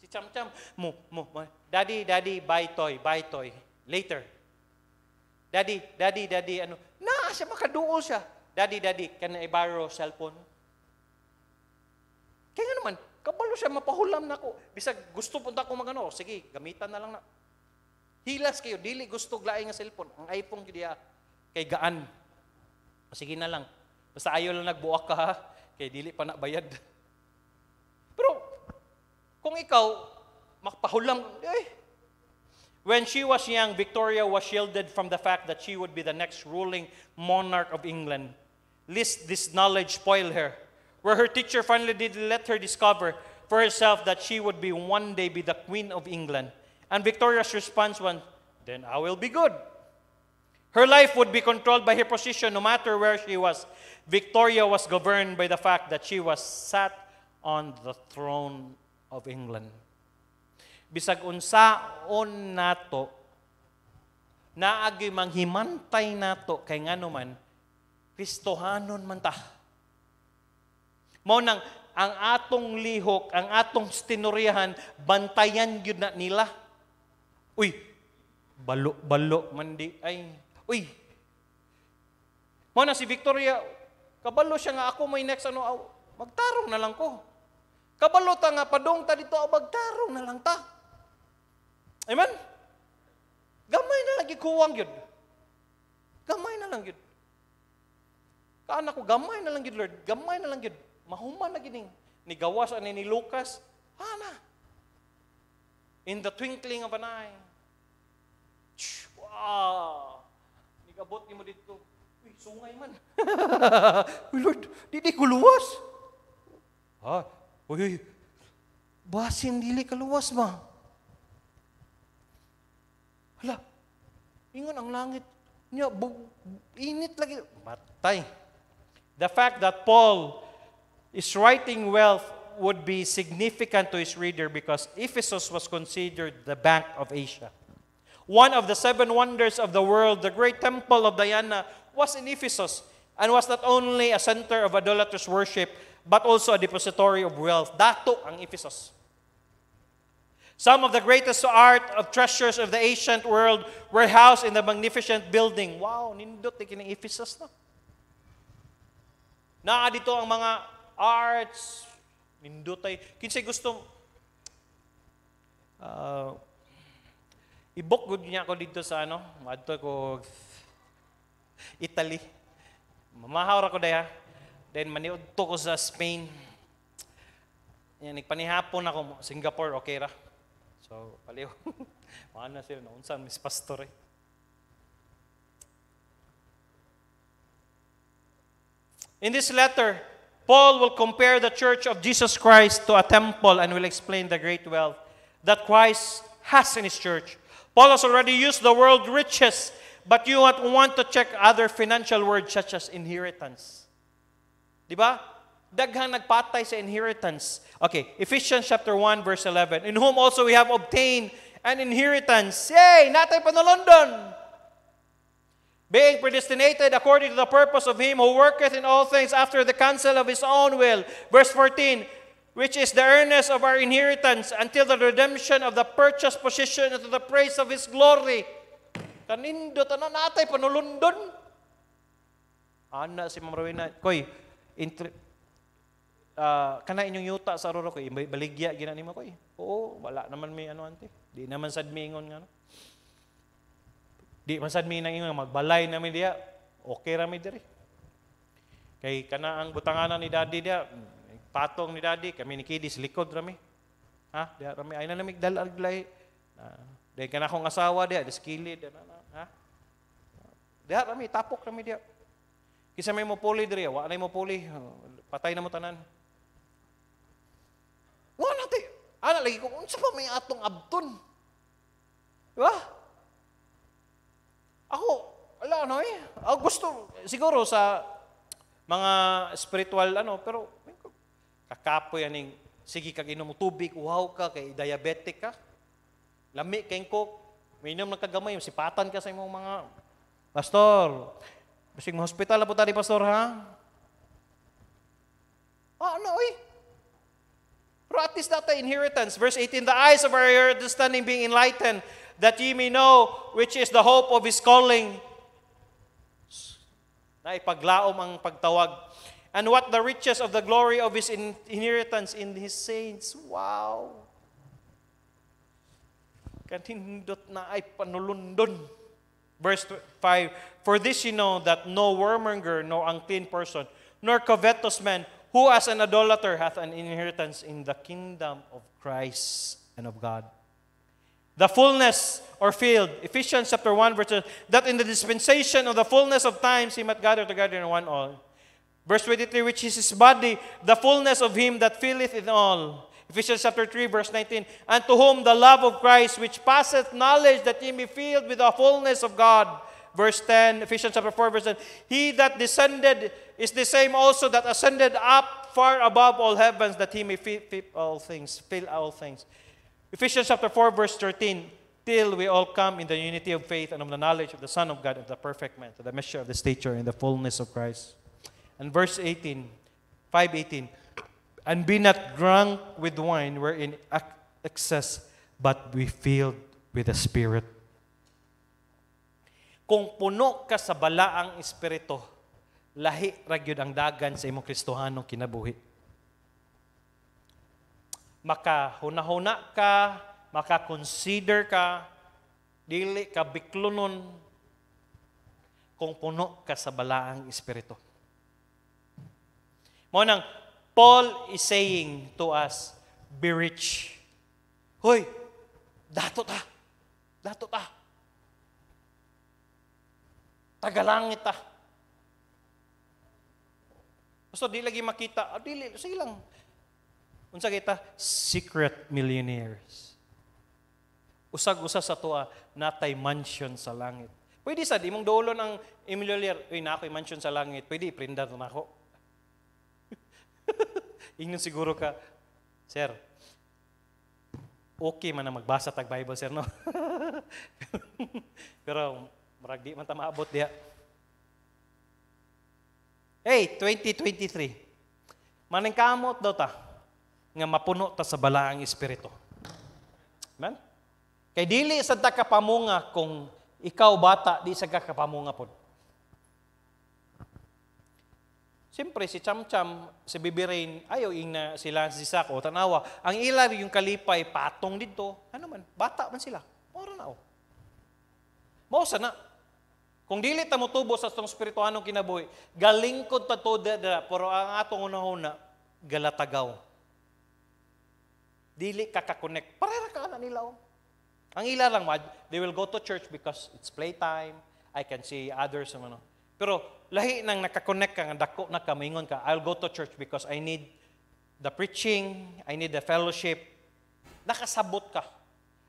si chamcham mo, mo, mo, daddy, daddy, buy toy, buy toy, later, daddy, daddy, daddy, ano, naa siya, makaduo siya, daddy, daddy, can I borrow cellphone? Kaya nga naman, Kabalo siya, mapahulam na ko. Bisag gusto punta ko magano, sige, gamitan na lang na. Hilas kayo, dili gusto glaay nga cellphone. Ang iPhone gyud kay gaan. Sige na lang. Basta ayo lang nagbuak ka ha, kay dili pa nabayad. Pero kung ikaw mapahulam, eh, When she was young, Victoria was shielded from the fact that she would be the next ruling monarch of England. Lest this knowledge spoil her where her teacher finally did let her discover for herself that she would be one day be the Queen of England. And Victoria's response was, then I will be good. Her life would be controlled by her position no matter where she was. Victoria was governed by the fact that she was sat on the throne of England. Bisag unsa on nato, naagi manghimantay nato kay nga naman, Kristohanon man ta Mao nang ang atong lihok, ang atong tinurihan, bantayan gyud na nila. Uy, balo balo mandi ay. Uy. Mao na si Victoria, kabalo siya nga ako may next ano magtarong na lang ko. Kabalo ta nga padong ta dito magtarong na lang ta. Amen. Gamay na lang kuwang gyud. Gamay na lang gyud. Kaanak ko, gamay na lang gyud Lord. Gamay na lang gyud. Mahuman na gining. Nigawas ani ni Lucas, ana. In the twinkling of an eye. Wow! Nigabot ni mo dito. Uy, sungay man. (laughs) uy, Lord, di di ko luwas. Ha? Uy, uy. Basin dili ka luwas ma. Hala, ingon ang langit niya, bug, init lagi. patay The fact that Paul his writing wealth would be significant to his reader because Ephesus was considered the Bank of Asia. One of the seven wonders of the world, the great temple of Diana, was in Ephesus and was not only a center of idolatrous worship, but also a depository of wealth. Dato ang Ephesus. Some of the greatest art of treasures of the ancient world were housed in the magnificent building. Wow, nindot ni kining Ephesus na. Naa dito ang mga arts, nindutay. Kinsay gusto, uh, ah, ibok good niya ako dito sa ano, madto ko Italy. Mamahaw ako daya. Then maniud to ko sa Spain. Yan, nagpanihapon ako, Singapore, okay ra. So, paliw. (laughs) Mga na sila, naunsan, Miss Pastor eh. In this letter, Paul will compare the church of Jesus Christ to a temple and will explain the great wealth that Christ has in his church. Paul has already used the word riches, but you want to check other financial words such as inheritance. Di ba? Daghang nagpatay sa inheritance. Okay, Ephesians chapter 1 verse 11. In whom also we have obtained an inheritance. Yay! Natay pa na London! being predestinated according to the purpose of him who worketh in all things after the counsel of his own will. Verse 14, which is the earnest of our inheritance until the redemption of the purchased possession unto the praise of his glory. Kanindo tanan natay panulundon. Ana si Ma'am Rowena, koy, intri- uh, ah, kana inyong yuta sa roro koy, baligya gina nimo koy. Oo, wala naman may ano ante. Di naman sad miingon ngano. Di masad mi nang ingon magbalay na mi diya. Okay ra mi diri. Kay kana ang butanganan ni daddy diya, patong ni daddy kami ni kidis likod ra mi. Ha? Diya rami ay na namigdal aglay. Uh, Dahil kana na akong asawa diya, diskilid. Na, na, ha? Diya rami, tapok ra mi diya. Kisa may mo puli diri, wa na mo puli. Patay na mo tanan. Wa na Ana lagi ko unsa pa may atong abton. Di ako, wala ano eh. Ako gusto, siguro sa mga spiritual ano, pero kakapoy aning, eh. sige kag inom tubig, wow ka, kay diabetic ka, lami, kengkok, minom ng kagamay, sipatan ka sa imong mga, Pastor, basig hospital na po tadi, Pastor, ha? Ah, ano eh? Pero at least that the inheritance. Verse 18, the eyes of our understanding being enlightened, that ye may know which is the hope of His calling. Na ipaglaom ang pagtawag. And what the riches of the glory of His inheritance in His saints. Wow! Kanindot na ay panulundon. Verse 5, For this you know that no wormonger, no unclean person, nor covetous man, who as an idolater hath an inheritance in the kingdom of Christ and of God. the fullness or field. Ephesians chapter 1, verse that in the dispensation of the fullness of times he might gather together in one all. Verse 23, which is his body, the fullness of him that filleth in all. Ephesians chapter 3, verse 19, and to whom the love of Christ, which passeth knowledge, that ye may be filled with the fullness of God. Verse 10, Ephesians chapter 4, verse 10, he that descended is the same also that ascended up far above all heavens, that he may fill all things, fill all things. Ephesians chapter 4, verse 13, till we all come in the unity of faith and of the knowledge of the Son of God, of the perfect man, to the measure of the stature and the fullness of Christ. And verse 18, 518, and be not drunk with wine wherein excess, but be filled with the Spirit. Kung puno ka sa balaang espiritu, lahi ragyod ang dagan sa imong Kristohanong kinabuhi makahuna-huna ka, makakonsider ka, dili ka biklunon kung puno ka sa balaang Espiritu. Mo nang Paul is saying to us, be rich. Hoy, dato ta. Dato ta. Tagalangit ta. Gusto, di lagi makita. Ah, dili, sige lang. Unsa kita? Secret millionaires. Usag-usa sa tua natay mansion sa langit. Pwede sa imong dolo ng millionaire, uy, na ako'y mansion sa langit, pwede, iprinda na ako. (laughs) Ingnon siguro ka, Sir, okay man na magbasa tag Bible, sir, no? (laughs) Pero, murag di man ta maabot diya. Hey, 2023. Maningkamot daw ta nga mapuno ta sa balaang espiritu. Amen? Kay dili sa takapamunga kung ikaw bata, di sa kakapamunga po. Siyempre, si Cham Cham, si Bibirain, ayaw ina si Lance si o tanawa. Ang ilar yung kalipay, patong dito. Ano man, bata man sila. Mora na o. Oh. Mausa na. Kung dili ta mo tubo sa atong spirituanong kinabuhi, galing ta to da, pero ang atong una-una, galatagaw dili ka ka-connect. Parera ka na nila. Oh. Ang ila lang, they will go to church because it's playtime, I can see others, um, ano. Pero lahi nang nakakonect ka, nga dako na ka, kamingon ka, I'll go to church because I need the preaching, I need the fellowship. Nakasabot ka.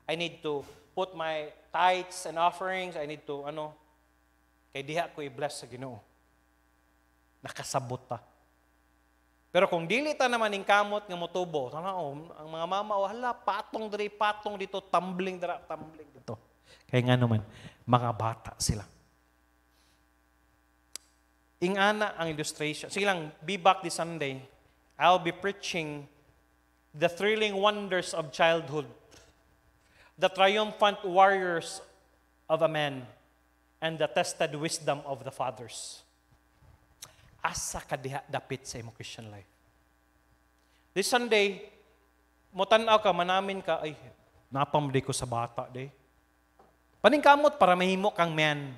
I need to put my tithes and offerings, I need to, ano, kay diha ko i-bless sa ginoo. Nakasabot ta. Pero kung dili ta naman ning kamot nga motubo, oh, ang mga mama oh, hala patong diri patong dito tumbling dira tumbling dito. Kay nga naman mga bata sila. Ing ana ang illustration. Sige lang, be back this Sunday. I'll be preaching the thrilling wonders of childhood, the triumphant warriors of a man, and the tested wisdom of the fathers asa ka diha dapit sa imong Christian life. This Sunday, mutanaw ka, manamin ka, ay, napamday ko sa bata, day. Paningkamot para mahimo kang man.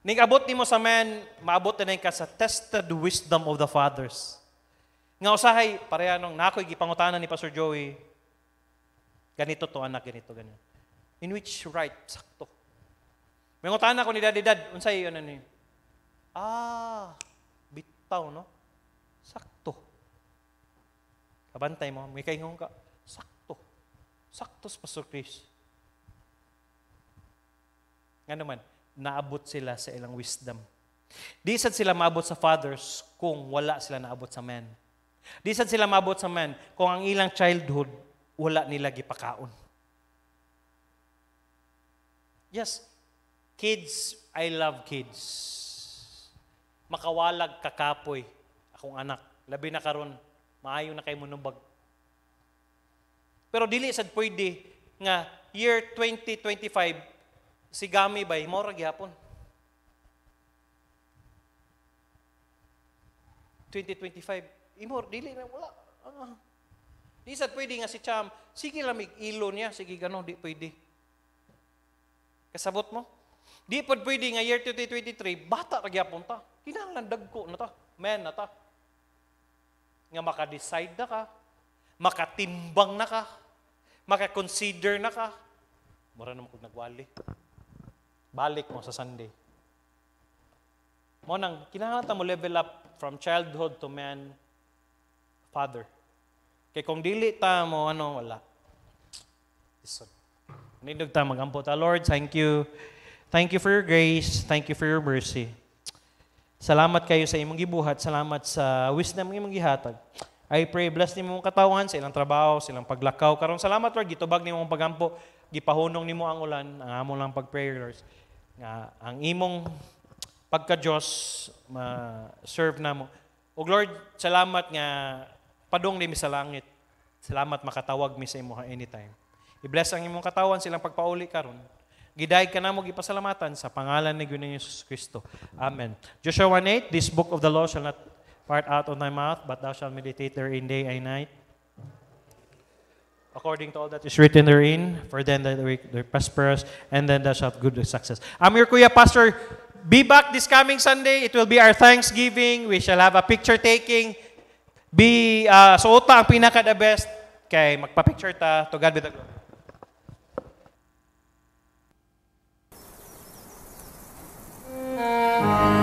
Ning abot nimo sa man, maabot na ka sa tested wisdom of the fathers. Nga usahay, pareha nung nakoy gipangutanan ni Pastor Joey, ganito to anak, ganito, ganyan. In which right, sakto. May ngutanan ko ni Daddy Dad, unsay yun ano yun. Ah, bitaw, no? Sakto. Kabantay mo, may kaingong ka, sakto. Saktos, Pastor Chris. Nga ano naman, naabot sila sa ilang wisdom. Di sad sila maabot sa fathers kung wala sila naabot sa men. Di sad sila maabot sa men kung ang ilang childhood wala nila gipakaon. Yes, kids, I love kids makawalag kakapoy akong anak. Labi na karon, maayo na kay munubag. Pero dili sad pwede nga year 2025 si Gami bay ra gyapon. 2025 imor dili na wala. Ah. Di sad pwede nga si Cham sige lamig ilo niya sige gano di pwede. Kasabot mo? Di pod pwede nga year 2023, bata ra gyapon ta. Kinahanglan dagko na ta, men na ta. Nga maka-decide na ka, makatimbang na ka, maka-consider na ka. Mura naman kung nagwali. Balik mo sa Sunday. Mo nang kinahanglan ta mo level up from childhood to man father. Kay kung dili ta mo ano wala. Isod. Nindog ta magampo ta Lord, thank you. Thank you for your grace. Thank you for your mercy. Salamat kayo sa imong gibuhat. Salamat sa wisdom imong gihatag. I pray, bless ni mong katawan, sa ilang trabaho, sa ilang paglakaw. Karon salamat, Lord. Gitubag ni mong pagampo. Gipahunong ni mo ang ulan. Ang amo lang pag-prayer, Lord. Nga, ang imong pagka-Diyos, ma-serve na mo. O Lord, salamat nga padong ni sa langit. Salamat makatawag mi sa imo anytime. I-bless ang imong katawan, silang pagpauli karon. Giday ka namo gipasalamatan sa pangalan ni Ginoong Jesus Kristo. Amen. Joshua 1.8, This book of the law shall not part out of thy mouth, but thou shalt meditate therein day and night. According to all that is written therein, for then thou wilt prosperous, and then thou shalt good success. I'm your Kuya Pastor. Be back this coming Sunday. It will be our Thanksgiving. We shall have a picture taking. Be, uh, suot pa ang pinaka-the best. Kay magpa-picture ta. To God be the glory. Música ah.